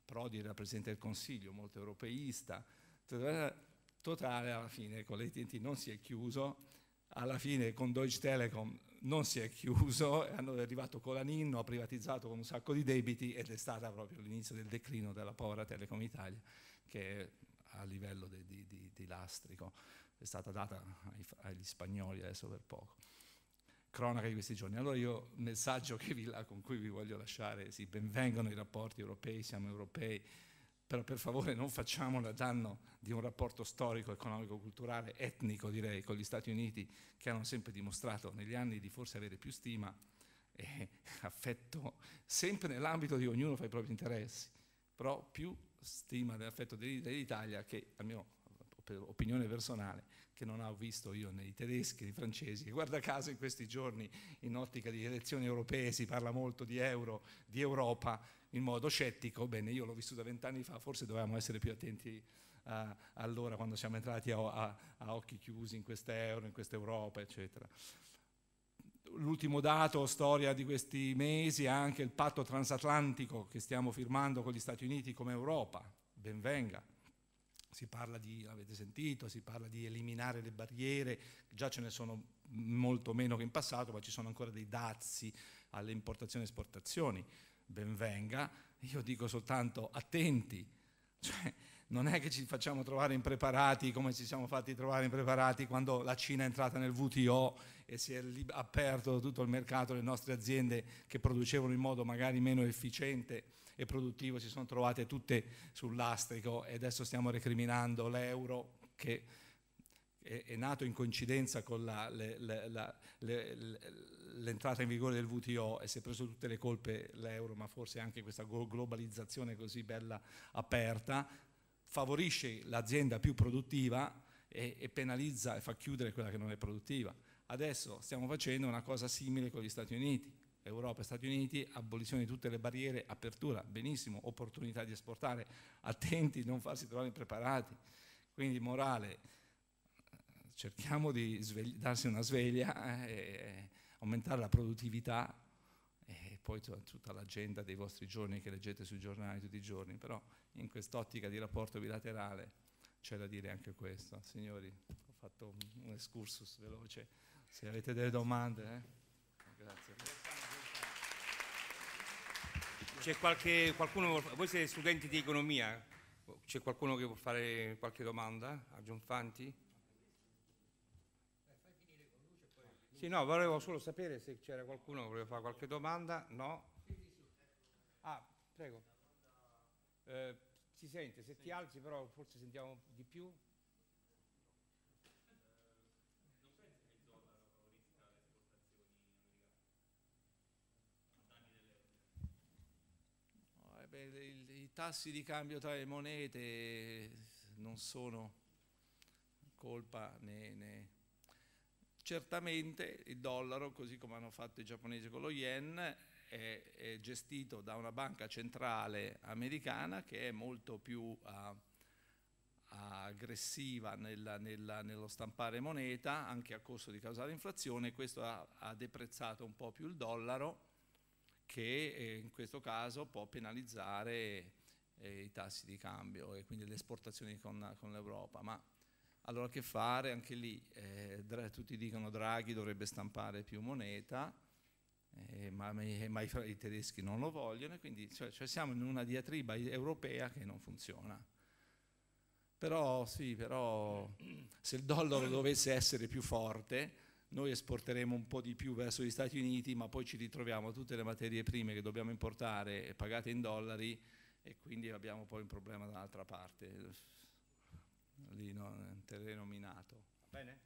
Prodi era Presidente del Consiglio, molto europeista, totale alla fine con l'AT&T non si è chiuso, alla fine con Deutsche Telekom non si è chiuso, hanno (laughs) arrivato con Colaninno, ha privatizzato con un sacco di debiti ed è stato proprio l'inizio del declino della povera Telecom Italia che a livello di, di, di lastrico è stata data ai, agli spagnoli adesso per poco. Cronaca di questi giorni. Allora io il messaggio vi, con cui vi voglio lasciare, sì, benvengono i rapporti europei, siamo europei, però per favore non facciamolo a danno di un rapporto storico, economico, culturale, etnico direi, con gli Stati Uniti, che hanno sempre dimostrato negli anni di forse avere più stima e (laughs) affetto, sempre nell'ambito di ognuno fa i propri interessi, però più stima dell'affetto dell'Italia che, a mia opinione personale, che non ho visto io nei tedeschi, nei francesi. Guarda caso in questi giorni, in ottica di elezioni europee, si parla molto di euro, di Europa, in modo scettico. Bene, io l'ho vissuta vent'anni fa, forse dovevamo essere più attenti a, allora quando siamo entrati a, a, a occhi chiusi in questa euro, in questa Europa, eccetera l'ultimo dato, storia di questi mesi, è anche il patto transatlantico che stiamo firmando con gli Stati Uniti come Europa, benvenga si parla di, avete sentito, si parla di eliminare le barriere, già ce ne sono molto meno che in passato, ma ci sono ancora dei dazi alle importazioni e esportazioni, benvenga, io dico soltanto attenti, cioè, non è che ci facciamo trovare impreparati come ci siamo fatti trovare impreparati quando la Cina è entrata nel WTO e si è aperto tutto il mercato alle nostre aziende che producevano in modo magari meno efficiente e produttivo si sono trovate tutte sull'astrico e adesso stiamo recriminando l'euro che è, è nato in coincidenza con la, le, le, la, le, l'entrata in vigore del WTO e si è preso tutte le colpe l'euro, ma forse anche questa globalizzazione così bella aperta, favorisce l'azienda più produttiva e, e penalizza e fa chiudere quella che non è produttiva. Adesso stiamo facendo una cosa simile con gli Stati Uniti Europa e Stati Uniti, abolizione di tutte le barriere, apertura, benissimo, opportunità di esportare, attenti, non farsi trovare impreparati. Quindi morale, cerchiamo di svegli- darsi una sveglia, eh, aumentare la produttività e poi t- tutta l'agenda dei vostri giorni che leggete sui giornali tutti i giorni, però in quest'ottica di rapporto bilaterale c'è da dire anche questo. Signori, ho fatto un, excursus veloce, se avete delle domande. Eh? Grazie. C'è qualche, qualcuno, voi siete studenti di economia, c'è qualcuno che vuole fare qualche domanda a Gianfanti? Sì, no, volevo solo sapere se c'era qualcuno che voleva fare qualche domanda, no? Ah, prego. Eh, si sente, se ti alzi però forse sentiamo di più. tassi di cambio tra le monete non sono colpa né, né. Certamente il dollaro, così come hanno fatto i giapponesi con lo yen, è, è gestito da una banca centrale americana che è molto più uh, aggressiva nella, nella, nello stampare moneta, anche a costo di causare inflazione, questo ha, ha deprezzato un po' più il dollaro, che eh, in questo caso può penalizzare e i tassi di cambio e quindi le esportazioni con, con l'Europa, ma allora che fare? Anche lì eh, tutti dicono Draghi dovrebbe stampare più moneta, eh, ma, eh, ma i, i, tedeschi non lo vogliono, e quindi cioè, cioè siamo in una diatriba europea che non funziona. Però sì, però se il dollaro dovesse essere più forte, noi esporteremo un po' di più verso gli Stati Uniti, ma poi ci ritroviamo tutte le materie prime che dobbiamo importare pagate in dollari e quindi abbiamo poi un problema dall'altra parte, lì no, un terreno minato. Va bene?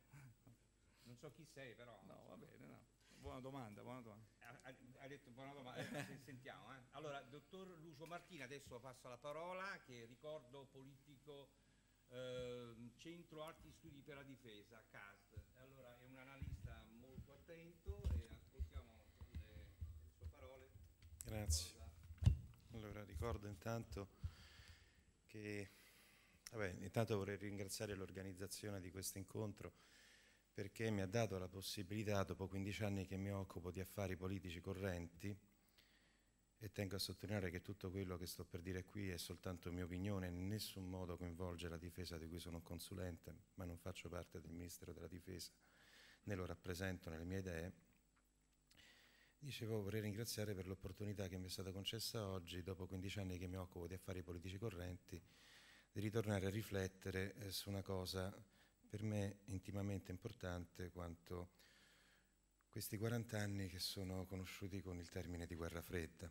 Non so chi sei però. No, va bene, no. Buona domanda, buona domanda. Ha, ha detto buona domanda, eh, sentiamo. Eh. Allora, dottor Lucio Martina, adesso passo la parola, che ricordo politico eh, Centro Arti Studi per la Difesa, CASD. Allora, è un analista molto attento e ascoltiamo le, le sue parole. Grazie. Allora ricordo intanto che, vabbè, intanto vorrei ringraziare l'organizzazione di questo incontro perché mi ha dato la possibilità, dopo 15 anni che mi occupo di affari politici correnti, e tengo a sottolineare che tutto quello che sto per dire qui è soltanto mia opinione, in nessun modo coinvolge la difesa di cui sono un consulente, ma non faccio parte del Ministero della Difesa, né lo rappresento nelle mie idee, Dicevo, vorrei ringraziare per l'opportunità che mi è stata concessa oggi, dopo 15 anni che mi occupo di affari politici correnti, di ritornare a riflettere eh, su una cosa per me intimamente importante quanto questi 40 anni che sono conosciuti con il termine di guerra fredda.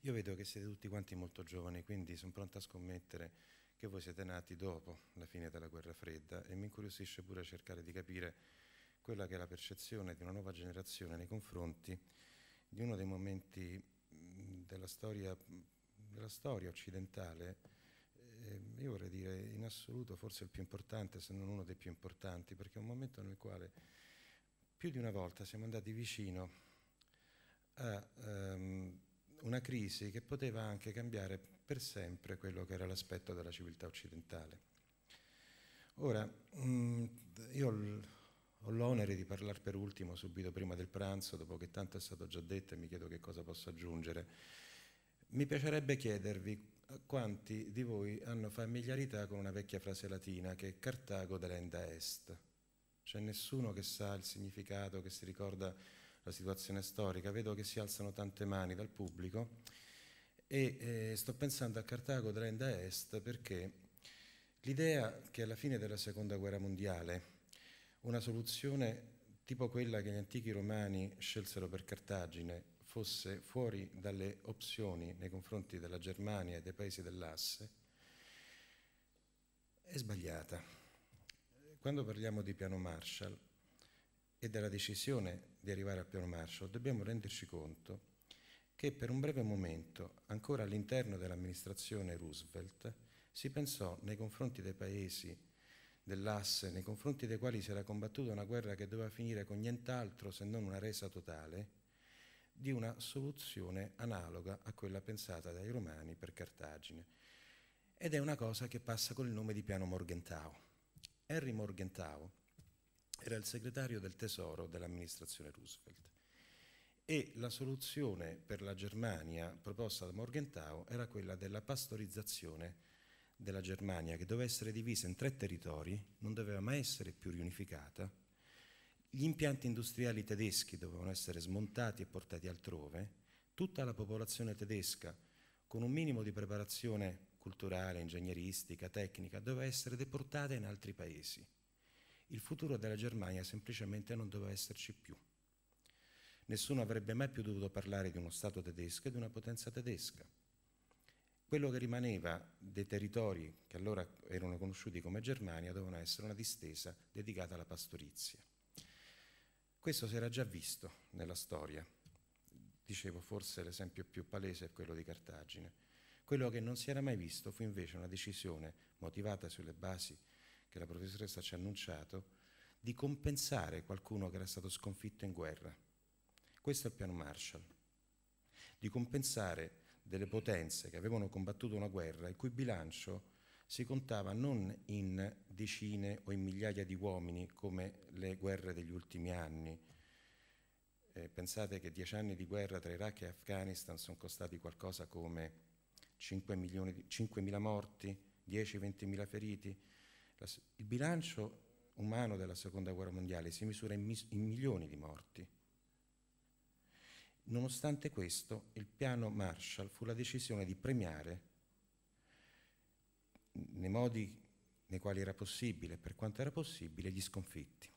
Io vedo che siete tutti quanti molto giovani, quindi sono pronta a scommettere che voi siete nati dopo la fine della guerra fredda e mi incuriosisce pure cercare di capire quella che è la percezione di una nuova generazione nei confronti di uno dei momenti della storia, della storia occidentale, eh, io vorrei dire in assoluto forse il più importante, se non uno dei più importanti, perché è un momento nel quale più di una volta siamo andati vicino a ehm, una crisi che poteva anche cambiare per sempre quello che era l'aspetto della civiltà occidentale. Ora, mh, io ho l'onere di parlare per ultimo, subito prima del pranzo, dopo che tanto è stato già detto e mi chiedo che cosa posso aggiungere. Mi piacerebbe chiedervi quanti di voi hanno familiarità con una vecchia frase latina che è Cartago delenda est. C'è nessuno che sa il significato, che si ricorda la situazione storica. Vedo che si alzano tante mani dal pubblico e eh, sto pensando a Cartago delenda est perché l'idea che alla fine della Seconda Guerra Mondiale una soluzione tipo quella che gli antichi romani scelsero per Cartagine fosse fuori dalle opzioni nei confronti della Germania e dei paesi dell'asse è sbagliata. Quando parliamo di piano Marshall e della decisione di arrivare al piano Marshall, dobbiamo renderci conto che per un breve momento, ancora all'interno dell'amministrazione Roosevelt, si pensò nei confronti dei paesi dell'asse nei confronti dei quali si era combattuta una guerra che doveva finire con nient'altro se non una resa totale, di una soluzione analoga a quella pensata dai romani per Cartagine. Ed è una cosa che passa col nome di piano Morgenthau. Henry Morgenthau era il segretario del tesoro dell'amministrazione Roosevelt e la soluzione per la Germania proposta da Morgenthau era quella della pastorizzazione della Germania, che doveva essere divisa in tre territori, non doveva mai essere più riunificata, gli impianti industriali tedeschi dovevano essere smontati e portati altrove, tutta la popolazione tedesca, con un minimo di preparazione culturale, ingegneristica, tecnica, doveva essere deportata in altri paesi. Il futuro della Germania semplicemente non doveva esserci più. Nessuno avrebbe mai più dovuto parlare di uno Stato tedesco e di una potenza tedesca quello che rimaneva dei territori che allora erano conosciuti come Germania doveva essere una distesa dedicata alla pastorizia. Questo si era già visto nella storia, dicevo forse l'esempio più palese è quello di Cartagine. Quello che non si era mai visto fu invece una decisione motivata sulle basi che la professoressa ci ha annunciato di compensare qualcuno che era stato sconfitto in guerra. Questo è il piano Marshall, di compensare delle potenze che avevano combattuto una guerra il cui bilancio si contava non in decine o in migliaia di uomini come le guerre degli ultimi anni. Eh, pensate che dieci anni di guerra tra Iraq e Afghanistan sono costati qualcosa come 5 milioni, 5.000 morti, 10 20 mila feriti. La, il bilancio umano della seconda guerra mondiale si misura in, mis in milioni di morti. Nonostante questo, il piano Marshall fu la decisione di premiare, nei modi nei quali era possibile, per quanto era possibile, gli sconfitti.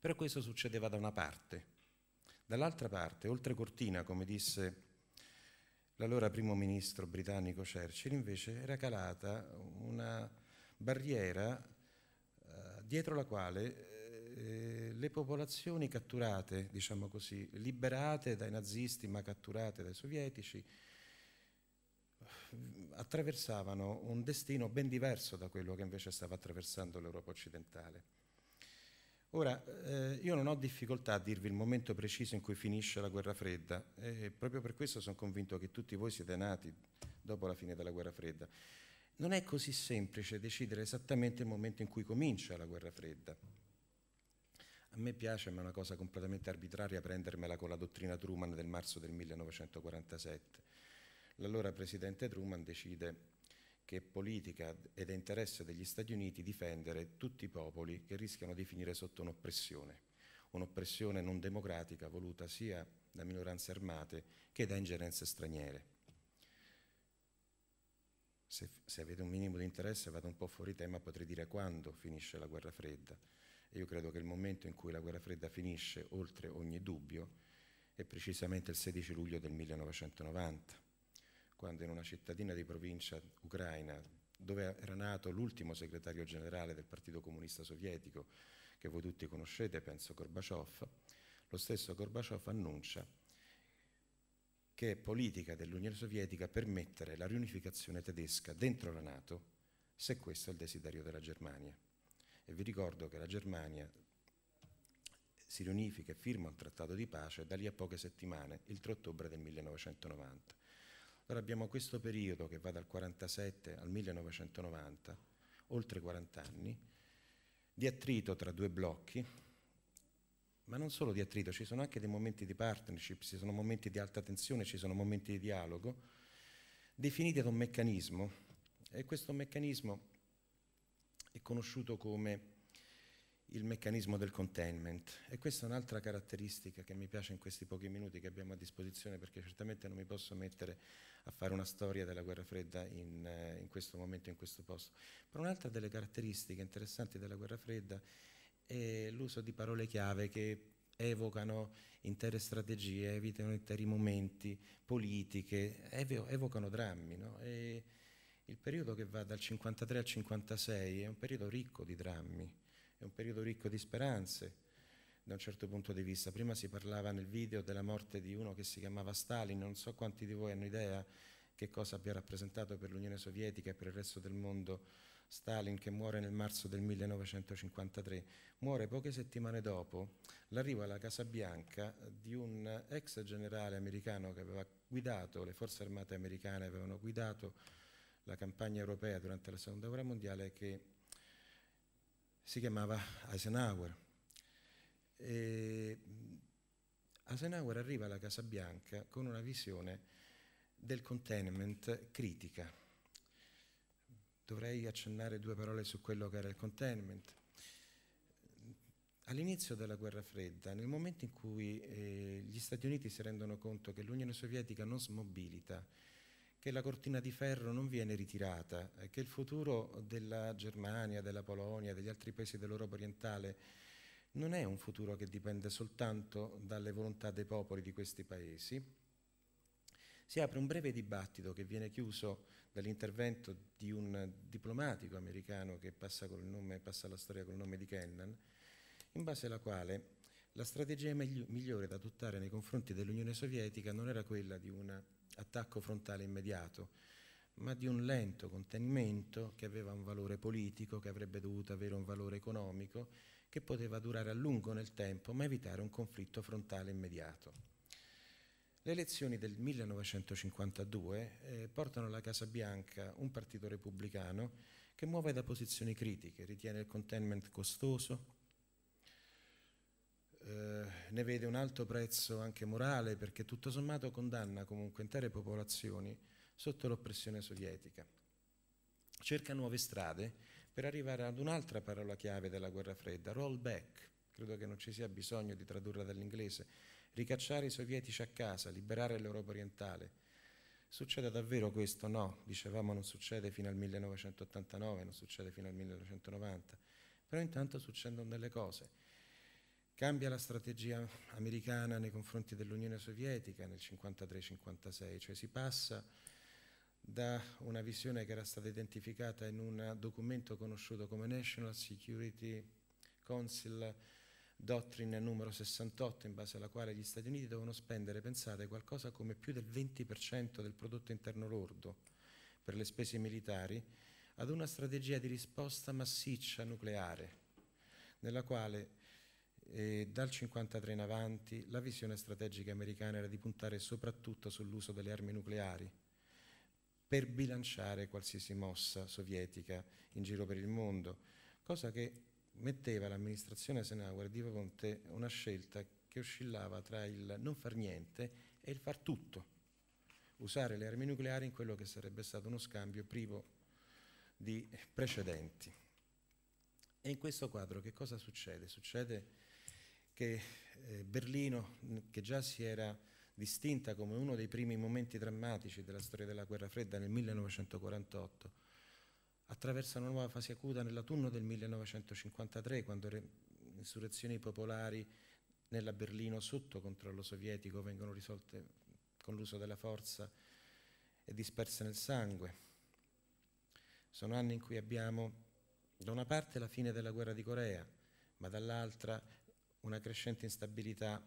Però questo succedeva da una parte. Dall'altra parte, oltre cortina, come disse l'allora primo ministro britannico Churchill, invece era calata una barriera eh, dietro la quale eh, le popolazioni catturate, diciamo così, liberate dai nazisti ma catturate dai sovietici, attraversavano un destino ben diverso da quello che invece stava attraversando l'Europa occidentale. Ora, eh, io non ho difficoltà a dirvi il momento preciso in cui finisce la guerra fredda e proprio per questo sono convinto che tutti voi siete nati dopo la fine della guerra fredda. Non è così semplice decidere esattamente il momento in cui comincia la guerra fredda. A me piace, ma è una cosa completamente arbitraria, prendermela con la dottrina Truman del marzo del 1947. L'allora presidente Truman decide che è politica ed è interesse degli Stati Uniti difendere tutti i popoli che rischiano di finire sotto un'oppressione, un'oppressione non democratica voluta sia da minoranze armate che da ingerenze straniere. Se, se, avete un minimo di interesse vado un po' fuori tema, potrei dire quando finisce la guerra fredda. E io credo che il momento in cui la guerra fredda finisce, oltre ogni dubbio, è precisamente il 16 luglio del 1990, quando in una cittadina di provincia ucraina, dove era nato l'ultimo segretario generale del Partito Comunista Sovietico, che voi tutti conoscete, penso Gorbaciov, lo stesso Gorbaciov annuncia che è politica dell'Unione Sovietica permettere la riunificazione tedesca dentro la Nato se questo è il desiderio della Germania. E vi ricordo che la Germania si riunifica e firma un trattato di pace da lì a poche settimane, il 3 ottobre del 1990. Allora abbiamo questo periodo che va dal 1947 al 1990, oltre 40 anni, di attrito tra due blocchi, ma non solo di attrito, ci sono anche dei momenti di partnership, ci sono momenti di alta tensione, ci sono momenti di dialogo, definiti da un meccanismo, e questo meccanismo è conosciuto come il meccanismo del containment. E questa è un'altra caratteristica che mi piace in questi pochi minuti che abbiamo a disposizione, perché certamente non mi posso mettere a fare una storia della guerra fredda in, eh, in questo momento, in questo posto. Però un'altra delle caratteristiche interessanti della guerra fredda è l'uso di parole chiave che evocano intere strategie, evitano interi momenti, politiche, evocano drammi. No? E, il periodo che va dal 53 al 56 è un periodo ricco di drammi, è un periodo ricco di speranze da un certo punto di vista. Prima si parlava nel video della morte di uno che si chiamava Stalin, non so quanti di voi hanno idea che cosa abbia rappresentato per l'Unione Sovietica e per il resto del mondo Stalin che muore nel marzo del 1953. Muore poche settimane dopo l'arrivo alla Casa Bianca di un ex generale americano che aveva guidato, le forze armate americane avevano guidato la campagna europea durante la seconda guerra mondiale che si chiamava Eisenhower. E Eisenhower arriva alla Casa Bianca con una visione del containment critica. Dovrei accennare due parole su quello che era il containment. All'inizio della guerra fredda, nel momento in cui eh, gli Stati Uniti si rendono conto che l'Unione Sovietica non smobilita che la cortina di ferro non viene ritirata, eh, che il futuro della Germania, della Polonia, degli altri paesi dell'Europa orientale non è un futuro che dipende soltanto dalle volontà dei popoli di questi paesi. Si apre un breve dibattito che viene chiuso dall'intervento di un diplomatico americano che passa, nome, passa alla storia col nome di Kennan, in base alla quale la strategia migliore da adottare nei confronti dell'Unione Sovietica non era quella di una attacco frontale immediato, ma di un lento contenimento che aveva un valore politico, che avrebbe dovuto avere un valore economico, che poteva durare a lungo nel tempo, ma evitare un conflitto frontale immediato. Le elezioni del 1952 eh, portano alla Casa Bianca un partito repubblicano che muove da posizioni critiche, ritiene il containment costoso, eh, ne vede un alto prezzo anche morale perché tutto sommato condanna comunque intere popolazioni sotto l'oppressione sovietica. Cerca nuove strade per arrivare ad un'altra parola chiave della guerra fredda, roll back, Credo che non ci sia bisogno di tradurla dall'inglese. Ricacciare i sovietici a casa, liberare l'Europa orientale. Succede davvero questo? No, dicevamo non succede fino al 1989, non succede fino al 1990, però intanto succedono delle cose. Cambia la strategia americana nei confronti dell'Unione Sovietica nel 1953 56 cioè si passa da una visione che era stata identificata in un documento conosciuto come National Security Council Doctrine numero 68, in base alla quale gli Stati Uniti devono spendere, pensate, qualcosa come più del 20% del prodotto interno lordo per le spese militari, ad una strategia di risposta massiccia nucleare, nella quale e dal 1953 in avanti la visione strategica americana era di puntare soprattutto sull'uso delle armi nucleari per bilanciare qualsiasi mossa sovietica in giro per il mondo, cosa che metteva l'amministrazione Senauer di fronte a una scelta che oscillava tra il non far niente e il far tutto, usare le armi nucleari in quello che sarebbe stato uno scambio privo di precedenti. E in questo quadro che cosa succede? Succede che eh, Berlino, che già si era distinta come uno dei primi momenti drammatici della storia della guerra fredda nel 1948, attraversa una nuova fase acuta nell'autunno del 1953, quando le insurrezioni popolari nella Berlino sotto controllo sovietico vengono risolte con l'uso della forza e disperse nel sangue. Sono anni in cui abbiamo da una parte la fine della guerra di Corea, ma dall'altra una crescente instabilità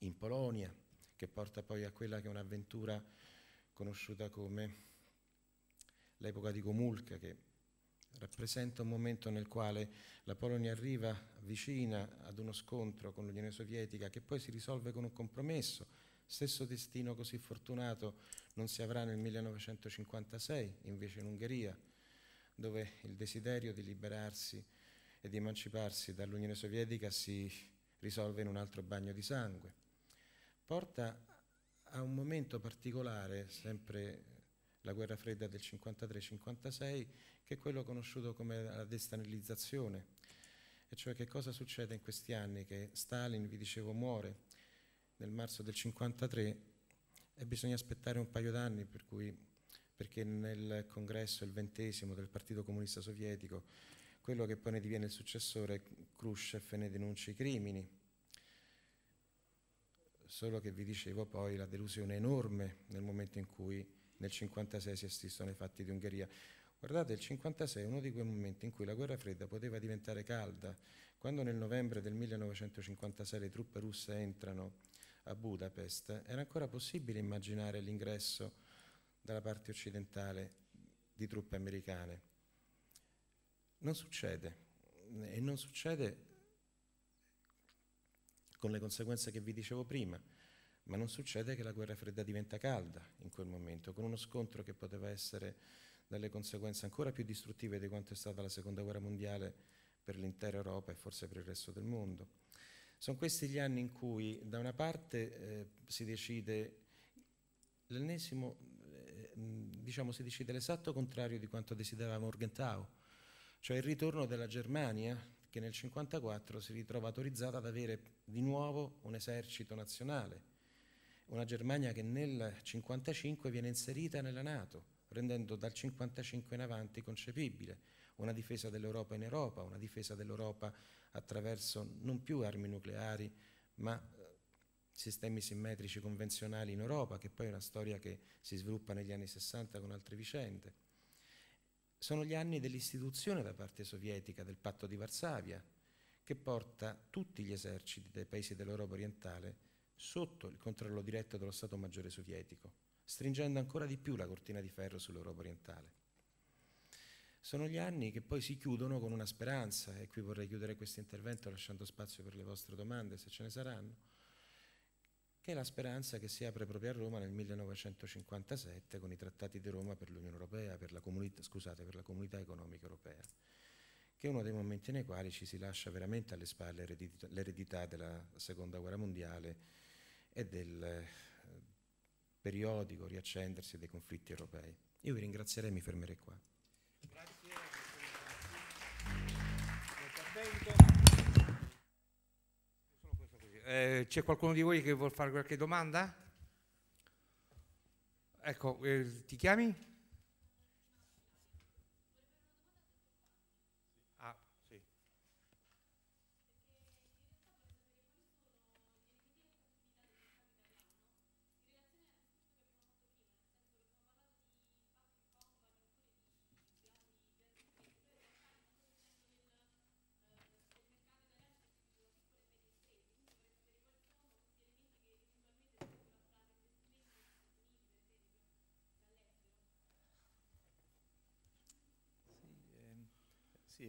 in Polonia, che porta poi a quella che è un'avventura conosciuta come l'epoca di Gomulka, che rappresenta un momento nel quale la Polonia arriva vicina ad uno scontro con l'Unione Sovietica che poi si risolve con un compromesso. Stesso destino così fortunato non si avrà nel 1956, invece in Ungheria, dove il desiderio di liberarsi e di emanciparsi dall'Unione Sovietica si risolve in un altro bagno di sangue. Porta a un momento particolare, sempre la guerra fredda del 53-56, che è quello conosciuto come la destanilizzazione, e cioè che cosa succede in questi anni che Stalin, vi dicevo, muore nel marzo del 53 e bisogna aspettare un paio d'anni per perché nel congresso, il ventesimo del Partito Comunista Sovietico, quello che poi ne diviene il successore, Khrushchev, ne denuncia i crimini. Solo che vi dicevo poi la delusione enorme nel momento in cui nel 1956 si assistono ai fatti di Ungheria. Guardate, il 1956 è uno di quei momenti in cui la guerra fredda poteva diventare calda. Quando nel novembre del 1956 le truppe russe entrano a Budapest, era ancora possibile immaginare l'ingresso dalla parte occidentale di truppe americane. Non succede e non succede con le conseguenze che vi dicevo prima, ma non succede che la guerra fredda diventa calda in quel momento, con uno scontro che poteva essere dalle conseguenze ancora più distruttive di quanto è stata la seconda guerra mondiale per l'intera Europa e forse per il resto del mondo. Sono questi gli anni in cui da una parte eh, si decide l'ennesimo, eh, diciamo si decide l'esatto contrario di quanto desiderava Morgenthau, cioè il ritorno della Germania che nel 1954 si ritrova autorizzata ad avere di nuovo un esercito nazionale, una Germania che nel 1955 viene inserita nella Nato, rendendo dal 1955 in avanti concepibile una difesa dell'Europa in Europa, una difesa dell'Europa attraverso non più armi nucleari, ma eh, sistemi simmetrici convenzionali in Europa, che poi è una storia che si sviluppa negli anni 60 con altre vicende sono gli anni dell'istituzione da parte sovietica del patto di Varsavia, che porta tutti gli eserciti dei paesi dell'Europa orientale sotto il controllo diretto dello Stato Maggiore sovietico, stringendo ancora di più la cortina di ferro sull'Europa orientale. Sono gli anni che poi si chiudono con una speranza, e qui vorrei chiudere questo intervento lasciando spazio per le vostre domande, se ce ne saranno, che è la speranza che si apre proprio a Roma nel 1957 con i trattati di Roma per l'Unione Europea, per la, scusate, per la Comunità Economica Europea, che è uno dei momenti nei quali ci si lascia veramente alle spalle l'eredità della Seconda Guerra Mondiale e del eh, periodico riaccendersi dei conflitti europei. Io vi ringrazierei e mi fermerei qua. Grazie. Eh, c'è qualcuno di voi che vuole fare qualche domanda? Ecco, eh, ti chiami?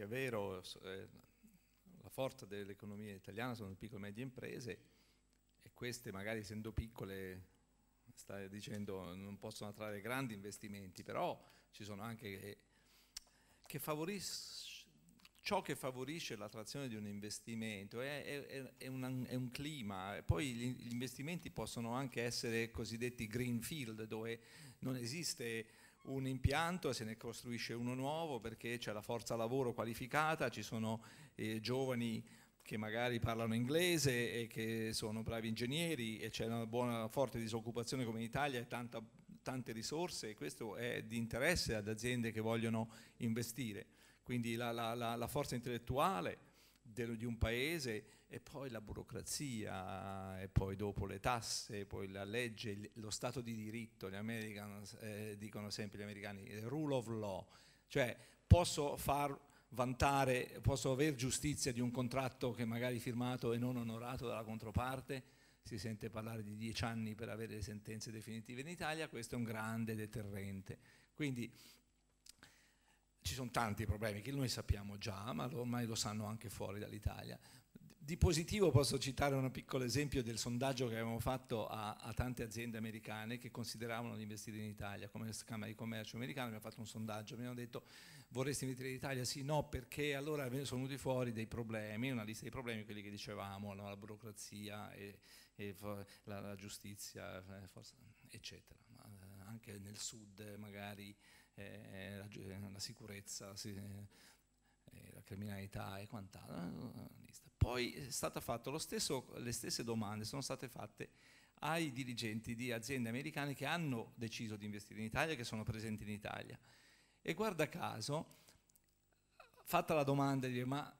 è vero, eh, la forza dell'economia italiana sono le piccole e medie imprese e queste magari essendo piccole sta dicendo non possono attrarre grandi investimenti, però ci sono anche che, favoriscono... ciò che favorisce l'attrazione di un investimento è, è, è, un, è un, clima, poi gli, investimenti possono anche essere cosiddetti greenfield dove non esiste un impianto e se ne costruisce uno nuovo perché c'è la forza lavoro qualificata, ci sono eh, giovani che magari parlano inglese e che sono bravi ingegneri e c'è una buona forte disoccupazione come in Italia e tanta, tante risorse e questo è di interesse ad aziende che vogliono investire. Quindi la, la, la, la forza intellettuale di un paese e poi la burocrazia, e poi dopo le tasse, poi la legge, lo Stato di diritto, gli americani eh, dicono sempre gli americani, eh, rule of law, cioè posso far vantare, posso aver giustizia di un contratto che magari firmato e non onorato dalla controparte, si sente parlare di dieci anni per avere le sentenze definitive in Italia, questo è un grande deterrente. Quindi ci sono tanti problemi che noi sappiamo già, ma ormai lo sanno anche fuori dall'Italia. Di positivo posso citare un piccolo esempio del sondaggio che avevamo fatto a, a tante aziende americane che consideravano di investire in Italia, come la Camera di Commercio americana abbiamo fatto un sondaggio, mi hanno detto vorresti investire in Italia? Sì, no, perché allora sono venuti fuori dei problemi, una lista di problemi, quelli che dicevamo, no, la burocrazia, e, e la, la, giustizia, eh, forse, eccetera, Ma eh, anche nel sud eh, magari eh, la, la, sicurezza, sì, eh, la criminalità e quant'altro, poi è stata fatta stesso, le stesse domande sono state fatte ai dirigenti di aziende americane che hanno deciso di investire in Italia, che sono presenti in Italia. E guarda caso, fatta la domanda di dire ma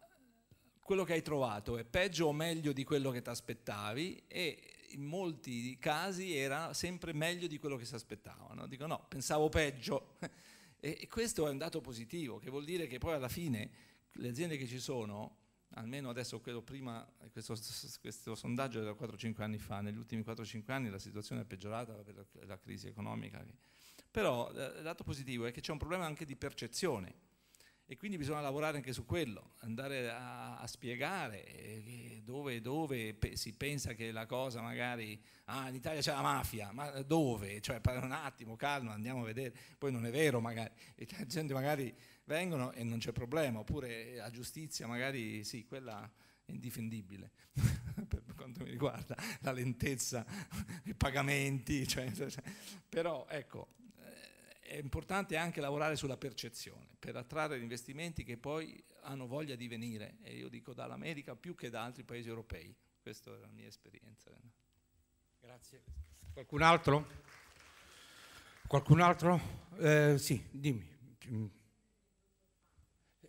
quello che hai trovato è peggio o meglio di quello che ti aspettavi e in molti casi era sempre meglio di quello che si aspettavano. Dico no, pensavo peggio. (laughs) e questo è un dato positivo, che vuol dire che poi alla fine le aziende che ci sono almeno adesso quello prima, questo, questo sondaggio era 4-5 anni fa, negli ultimi 4-5 anni la situazione è peggiorata per la, la crisi economica, però eh, il lato positivo è che c'è un problema anche di percezione e quindi bisogna lavorare anche su quello, andare a, a spiegare eh, dove, dove si pensa che la cosa magari, ah in Italia c'è la mafia, ma dove? Cioè un attimo, calma, andiamo a vedere, poi non è vero magari, e la gente magari vengono e non c'è problema, oppure eh, a giustizia magari sì, quella è indifendibile (laughs) per quanto mi riguarda, la lentezza, i pagamenti, cioè, però ecco, eh, è importante anche lavorare sulla percezione per attrarre gli investimenti che poi hanno voglia di venire e io dico dall'America più che da altri paesi europei, questa è la mia esperienza. Grazie. Qualcun altro? Qualcun altro? Eh, sì, dimmi. Mm.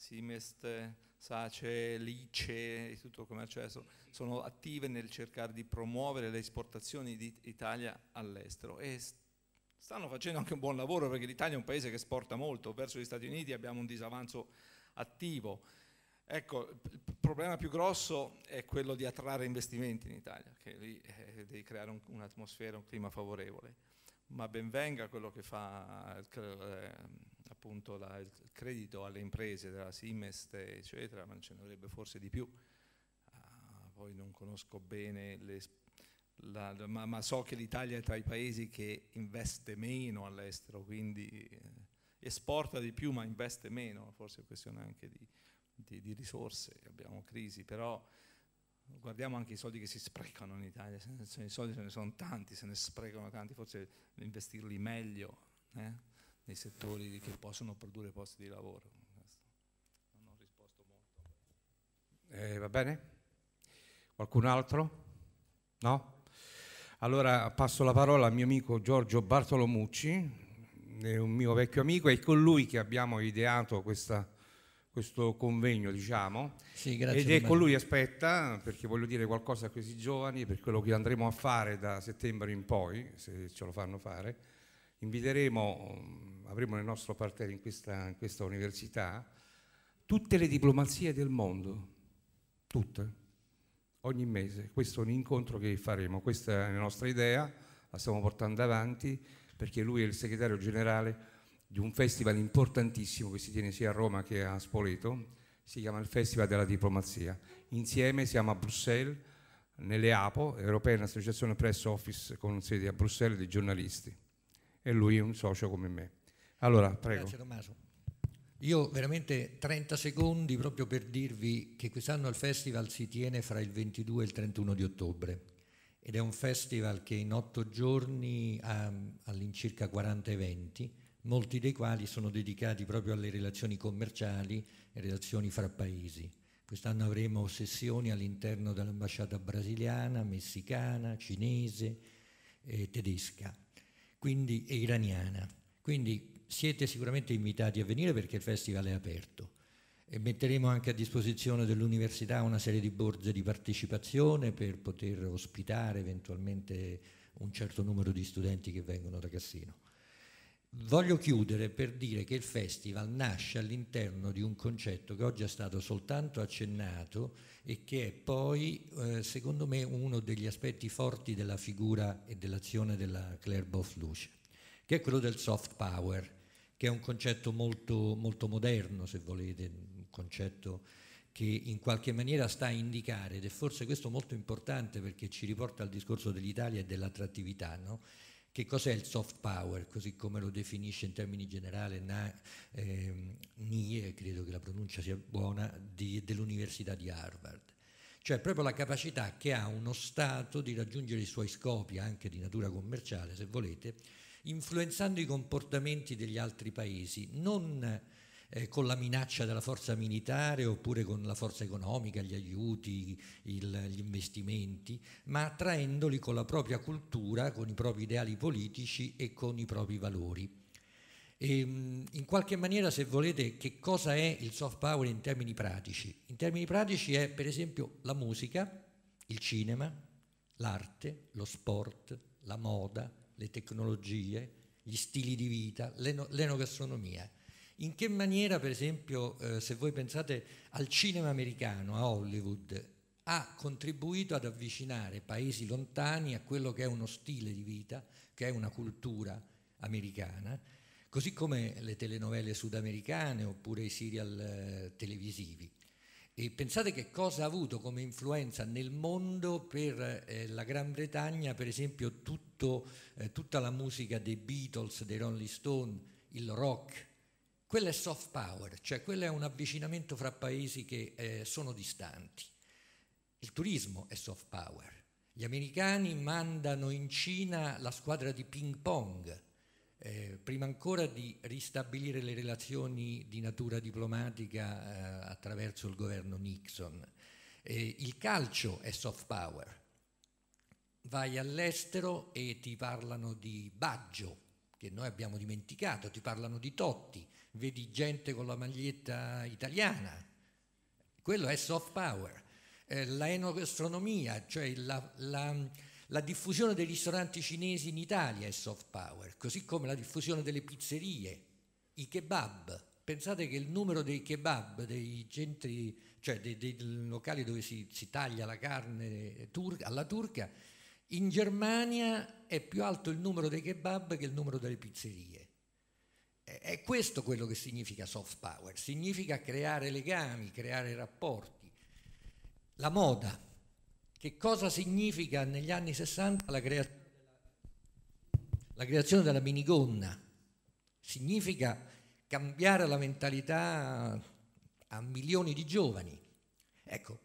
Simest, Sace, Lice e tutto il commercio estero sono attive nel cercare di promuovere le esportazioni di Italia all'estero e stanno facendo anche un buon lavoro perché l'Italia è un paese che esporta molto, verso gli Stati Uniti abbiamo un disavanzo attivo. Ecco, il problema più grosso è quello di attrarre investimenti in Italia, che lì eh, devi creare un'atmosfera, un clima favorevole, ma ben venga quello che fa... Il, eh, appunto la, il credito alle imprese della Simest, eccetera, ma ce ne dovrebbe forse di più. Ah, poi non conosco bene le, la, ma, ma, so che l'Italia è tra i paesi che investe meno all'estero, quindi eh, esporta di più ma investe meno, forse è questione anche di, di, di risorse, abbiamo crisi, però guardiamo anche i soldi che si sprecano in Italia, se se i soldi ce ne sono tanti, se ne sprecano tanti, forse investirli meglio. Eh? nei settori che possono produrre posti di lavoro. Non ho risposto molto. Eh, va bene? Qualcun altro? No? Allora passo la parola al mio amico Giorgio Bartolomucci, è un mio vecchio amico, è con lui che abbiamo ideato questa, questo convegno, diciamo. Sì, grazie. Ed è con lui aspetta, perché voglio dire qualcosa a questi giovani, per quello che andremo a fare da settembre in poi, se ce lo fanno fare. Inviteremo avremo nel nostro parterre in questa, in questa università tutte le diplomazie del mondo, tutte, ogni mese. Questo è un incontro che faremo, questa è la nostra idea, la stiamo portando avanti perché lui è il segretario generale di un festival importantissimo che si tiene sia a Roma che a Spoleto, si chiama il Festival della Diplomazia. Insieme siamo a Bruxelles, nelle APO, European Association Press Office, con sede a Bruxelles dei giornalisti, e lui è un socio come me. Allora, prego. Grazie Tommaso. Io veramente 30 secondi proprio per dirvi che quest'anno il festival si tiene fra il 22 e il 31 di ottobre ed è un festival che in otto giorni ha all'incirca 40 eventi, molti dei quali sono dedicati proprio alle relazioni commerciali e relazioni fra paesi. Quest'anno avremo sessioni all'interno dell'ambasciata brasiliana, messicana, cinese, eh, tedesca quindi, e iraniana. Quindi siete sicuramente invitati a venire perché il festival è aperto e metteremo anche a disposizione dell'università una serie di borse di partecipazione per poter ospitare eventualmente un certo numero di studenti che vengono da Cassino. Voglio chiudere per dire che il festival nasce all'interno di un concetto che oggi è stato soltanto accennato e che è poi, eh, secondo me, uno degli aspetti forti della figura e dell'azione della Claire Boff-Luce, che è quello del soft power che è un concetto molto, molto moderno, se volete, un concetto che in qualche maniera sta a indicare, ed è forse questo molto importante perché ci riporta al discorso dell'Italia e dell'attrattività, no? che cos'è il soft power, così come lo definisce in termini generali na, eh, Nie, credo che la pronuncia sia buona, di, dell'Università di Harvard. Cioè proprio la capacità che ha uno Stato di raggiungere i suoi scopi, anche di natura commerciale se volete, influenzando i comportamenti degli altri paesi, non eh, con la minaccia della forza militare oppure con la forza economica, gli aiuti, il, gli investimenti, ma attraendoli con la propria cultura, con i propri ideali politici e con i propri valori. E, ehm, in qualche maniera, se volete, che cosa è il soft power in termini pratici? In termini pratici è per esempio la musica, il cinema, l'arte, lo sport, la moda, le tecnologie, gli stili di vita, l'enogastronomia. In che maniera, per esempio, eh, se voi pensate al cinema americano, a Hollywood, ha contribuito ad avvicinare paesi lontani a quello che è uno stile di vita, che è una cultura americana, così come le telenovele sudamericane oppure i serial eh, televisivi. E pensate che cosa ha avuto come influenza nel mondo per eh, la Gran Bretagna, per esempio, tutto, eh, tutta la musica dei Beatles, dei Rolling Stone, il rock. Quella è soft power, cioè quello è un avvicinamento fra paesi che eh, sono distanti. Il turismo è soft power. Gli americani mandano in Cina la squadra di ping pong eh, prima ancora di ristabilire le relazioni di natura diplomatica eh, attraverso il governo Nixon. Eh, il calcio è soft power. Vai all'estero e ti parlano di Baggio, che noi abbiamo dimenticato, ti parlano di Totti, vedi gente con la maglietta italiana. Quello è soft power. Eh, la enogastronomia, cioè la, la la diffusione dei ristoranti cinesi in Italia è soft power, così come la diffusione delle pizzerie, i kebab. Pensate che il numero dei kebab, dei centri, cioè dei, dei locali dove si, si, taglia la carne turca, alla turca, in Germania è più alto il numero dei kebab che il numero delle pizzerie. È questo quello che significa soft power, significa creare legami, creare rapporti. La moda, che cosa significa negli anni 60 la, crea la creazione della minigonna. Significa cambiare la mentalità a milioni di giovani. Ecco,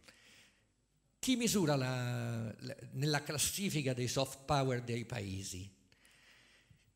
chi misura la, la, nella classifica dei soft power dei paesi?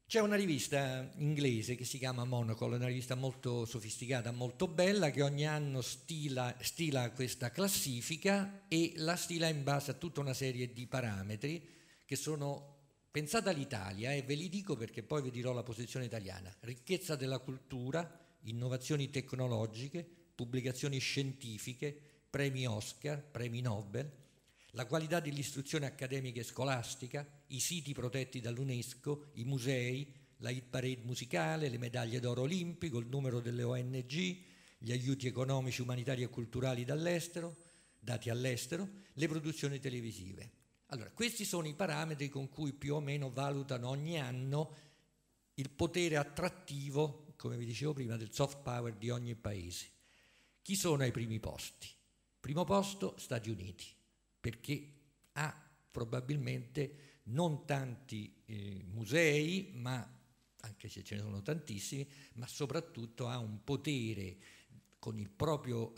C'è una rivista inglese che si chiama Monocle, una rivista molto sofisticata, molto bella, che ogni anno stila, stila questa classifica e la stila in base a tutta una serie di parametri che sono Pensate all'Italia e ve li dico perché poi vi dirò la posizione italiana. Ricchezza della cultura, innovazioni tecnologiche, pubblicazioni scientifiche, premi Oscar, premi Nobel, la qualità dell'istruzione accademica e scolastica, i siti protetti dall'UNESCO, i musei, la hit parade musicale, le medaglie d'oro olimpico, il numero delle ONG, gli aiuti economici, umanitari e culturali dall'estero, dati all'estero, le produzioni televisive. Allora, questi sono i parametri con cui più o meno valutano ogni anno il potere attrattivo, come vi dicevo prima, del soft power di ogni paese. Chi sono ai primi posti? Primo posto Stati Uniti, perché ha probabilmente non tanti eh, musei, ma anche se ce ne sono tantissimi, ma soprattutto ha un potere con il proprio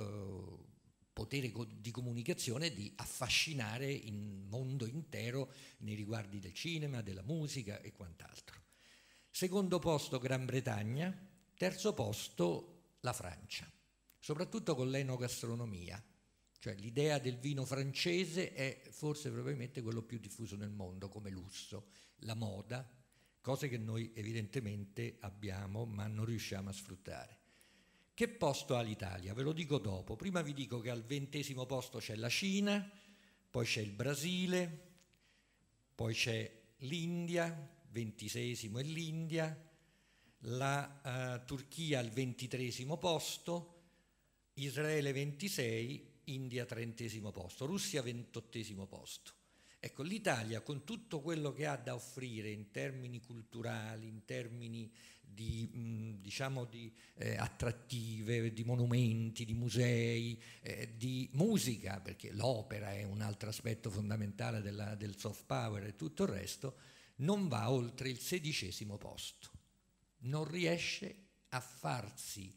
eh, potere di comunicazione di affascinare il mondo intero nei riguardi del cinema, della musica e quant'altro. Secondo posto Gran Bretagna, terzo posto la Francia, soprattutto con l'enogastronomia. Cioè l'idea del vino francese è forse probabilmente quello più diffuso nel mondo come lusso, la moda, cose che noi evidentemente abbiamo ma non riusciamo a sfruttare. Che posto ha l'Italia? Ve lo dico dopo. Prima vi dico che al ventesimo posto c'è la Cina, poi c'è il Brasile, poi c'è l'India, ventisesimo è l'India, la eh, Turchia al ventitresimo posto, Israele 26 India trentesimo posto, Russia ventottesimo posto. Ecco, l'Italia con tutto quello che ha da offrire in termini culturali, in termini di, mm, diciamo di eh, attrattive, di monumenti, di musei, eh, di musica, perché l'opera è un altro aspetto fondamentale della, del soft power e tutto il resto, non va oltre il sedicesimo posto. Non riesce a farsi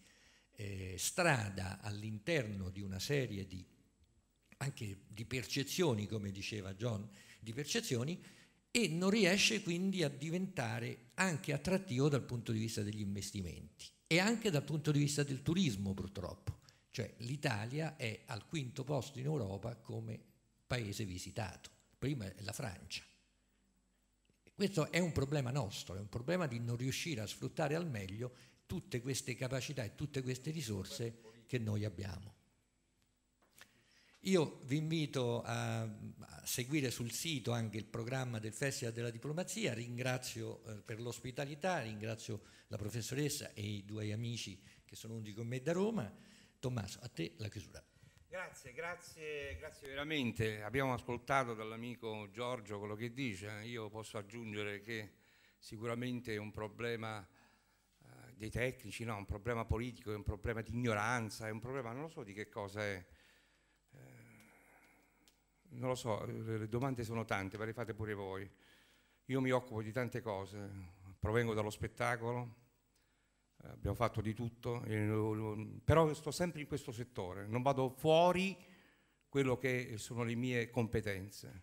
eh, strada all'interno di una serie di, anche di percezioni, come diceva John, di percezioni, e non riesce quindi a diventare anche attrattivo dal punto di vista degli investimenti e anche dal punto di vista del turismo purtroppo. Cioè l'Italia è al quinto posto in Europa come paese visitato, prima è la Francia. Questo è un problema nostro, è un problema di non riuscire a sfruttare al meglio tutte queste capacità e tutte queste risorse che noi abbiamo. Io vi invito a, a seguire sul sito anche il programma del Festival della Diplomazia, ringrazio eh, per l'ospitalità, ringrazio la professoressa e i due amici che sono venuti con me da Roma. Tommaso, a te la chiusura. Grazie, grazie, grazie veramente. Abbiamo ascoltato dall'amico Giorgio quello che dice, io posso aggiungere che sicuramente è un problema dei tecnici, no, un problema politico, è un problema di ignoranza, è un problema, non lo so di che cosa è. Eh, non lo so, le domande sono tante, ve le fate pure voi. Io mi occupo di tante cose, provengo dallo spettacolo, eh, abbiamo fatto di tutto, però sto sempre in questo settore, non vado fuori quello che sono le mie competenze.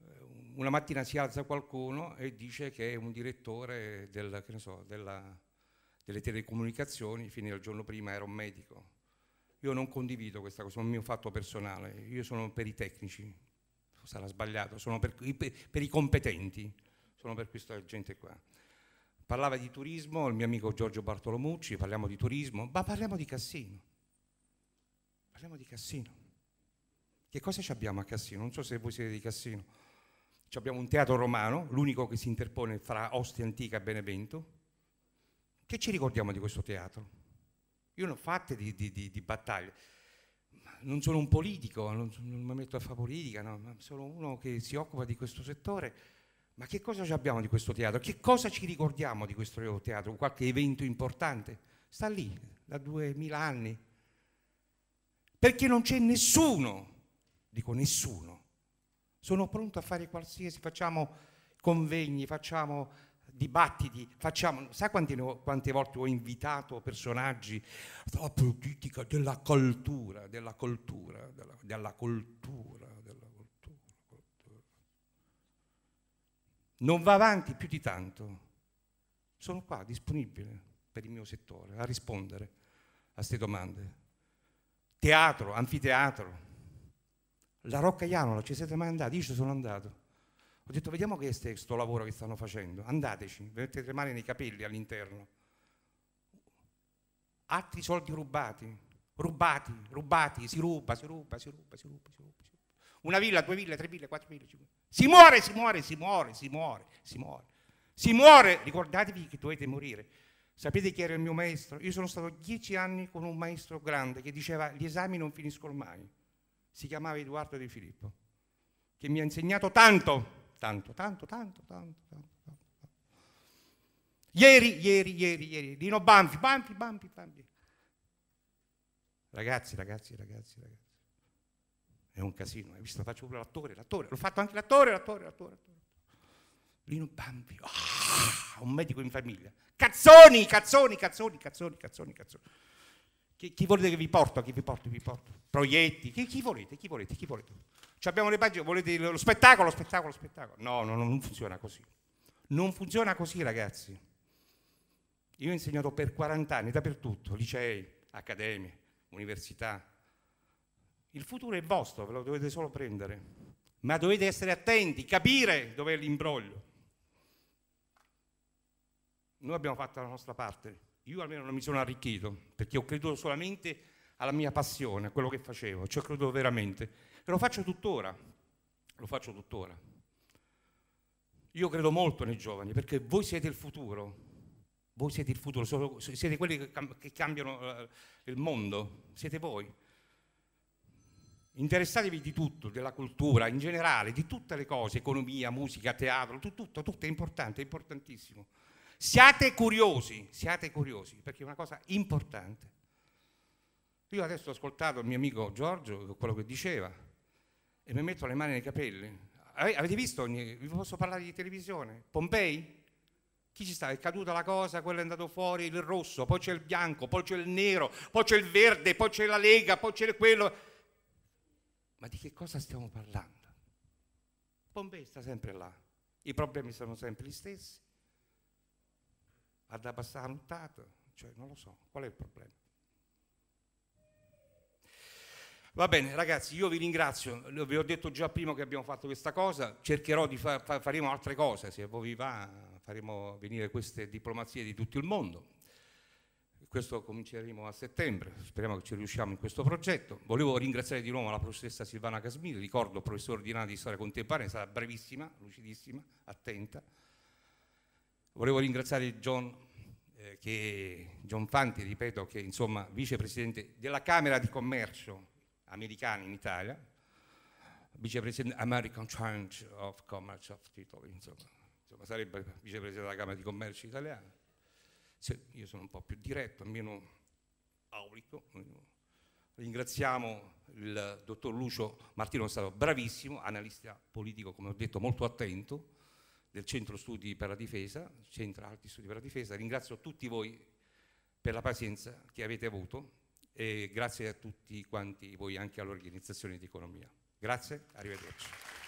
Eh, una mattina si alza qualcuno e dice che è un direttore del, so, della, delle telecomunicazioni, fino al giorno prima ero un medico. Io non condivido questa cosa, è un mio fatto personale, io sono per i tecnici, sarà sbagliato, sono per, per, i competenti, sono per questa gente qua. Parlava di turismo il mio amico Giorgio Bartolomucci, parliamo di turismo, ma parliamo di Cassino. Parliamo di Cassino. Che cosa ci abbiamo a Cassino? Non so se voi siete di Cassino. Abbiamo un teatro romano, l'unico che si interpone fra Ostia Antica e Benevento, che ci ricordiamo di questo teatro? Io non ho fatte di, di, di, di battaglie. Non sono un politico, non, non mi metto a fare politica, no? sono uno che si occupa di questo settore. Ma che cosa abbiamo di questo teatro? Che cosa ci ricordiamo di questo teatro? Qualche evento importante? Sta lì da duemila anni. Perché non c'è nessuno, dico nessuno. Sono pronto a fare qualsiasi, facciamo convegni, facciamo dibattiti, facciamo, sai quante, quante volte ho invitato personaggi della ah, politica della cultura, della cultura, della, della cultura, della cultura, cultura. Non va avanti più di tanto. Sono qua disponibile per il mio settore a rispondere a queste domande. Teatro, anfiteatro, la Roccaiano, ci siete mai andati? Io ci sono andato ho detto vediamo che è questo lavoro che stanno facendo, andateci, mettete le mani nei capelli all'interno. Altri soldi rubati, rubati, rubati, si ruba, si ruba, si ruba, si ruba, si ruba. Si ruba. Una villa, due ville, tre ville, quattro ville, cinque. Si muore, si muore, si muore, si muore, si muore. Si muore, ricordatevi che dovete morire. Sapete chi era il mio maestro? Io sono stato dieci anni con un maestro grande che diceva gli esami non finiscono mai. Si chiamava Edoardo De Filippo, che mi ha insegnato tanto tanto, tanto, tanto, tanto, tanto. tanto. Ieri, ieri, ieri, ieri, Dino Banfi, Banfi, Banfi, Banfi. Ragazzi, ragazzi, ragazzi, ragazzi. È un casino, hai visto? Faccio pure l'attore, l'attore, l'ho fatto anche l'attore, l'attore, l'attore. l'attore. Lino Bambi, oh, ah, un medico in famiglia. Cazzoni, cazzoni, cazzoni, cazzoni, cazzoni, cazzoni. Chi, chi volete che vi porto? Chi vi porto? Vi porto. Proietti, chi, chi volete? Chi volete? Chi volete? Cioè abbiamo le pagine, volete lo spettacolo, lo spettacolo, lo spettacolo. No, no, non funziona così. Non funziona così, ragazzi. Io ho insegnato per 40 anni dappertutto, licei, accademie, università. Il futuro è vostro, ve lo dovete solo prendere. Ma dovete essere attenti, capire dov'è l'imbroglio. Noi abbiamo fatto la nostra parte. Io almeno non mi sono arricchito, perché ho creduto solamente alla mia passione, a quello che facevo. Ci ho creduto veramente lo faccio tuttora, lo faccio tuttora. Io credo molto nei giovani perché voi siete il futuro, voi siete il futuro, siete quelli che, cambiano eh, il mondo, siete voi. Interessatevi di tutto, della cultura in generale, di tutte le cose, economia, musica, teatro, tutto, tutto, tutto è importante, è importantissimo. Siate curiosi, siate curiosi, perché è una cosa importante. Io adesso ho ascoltato il mio amico Giorgio, quello che diceva, e mi metto le mani nei capelli. Avete visto? Vi posso parlare di televisione? Pompei? Chi ci sta? È caduta la cosa, quello è andato fuori, il rosso, poi c'è il bianco, poi c'è il nero, poi c'è il verde, poi c'è la lega, poi c'è quello. Ma di che cosa stiamo parlando? Pompei sta sempre là, i problemi sono sempre gli stessi, ha da passare a nottato, cioè non lo so, qual è il problema? Va bene, ragazzi, io vi ringrazio, vi ho detto già prima che abbiamo fatto questa cosa, cercherò di fa- faremo altre cose, se voi vi va faremo venire queste diplomazie di tutto il mondo. Questo cominceremo a settembre, speriamo che ci riusciamo in questo progetto. Volevo ringraziare di nuovo la professoressa Silvana Casmini, ricordo professore ordinario di storia contemporanea, è stata brevissima, lucidissima, attenta. Volevo ringraziare John, eh, che, John Fanti, ripeto, che insomma vicepresidente della Camera di Commercio americani in Italia, vicepresidente American Change of Commerce of Titoli, insomma, insomma sarebbe vicepresidente della Camera di Commercio italiana. Se io sono un po' più diretto, almeno aulico. Ringraziamo il dottor Lucio Martino, è stato bravissimo, analista politico, come ho detto, molto attento, del Centro Studi per la Difesa, Centro Alti Studi per la Difesa. Ringrazio tutti voi per la pazienza che avete avuto e grazie a tutti quanti voi anche all'organizzazione di economia. Grazie, arrivederci.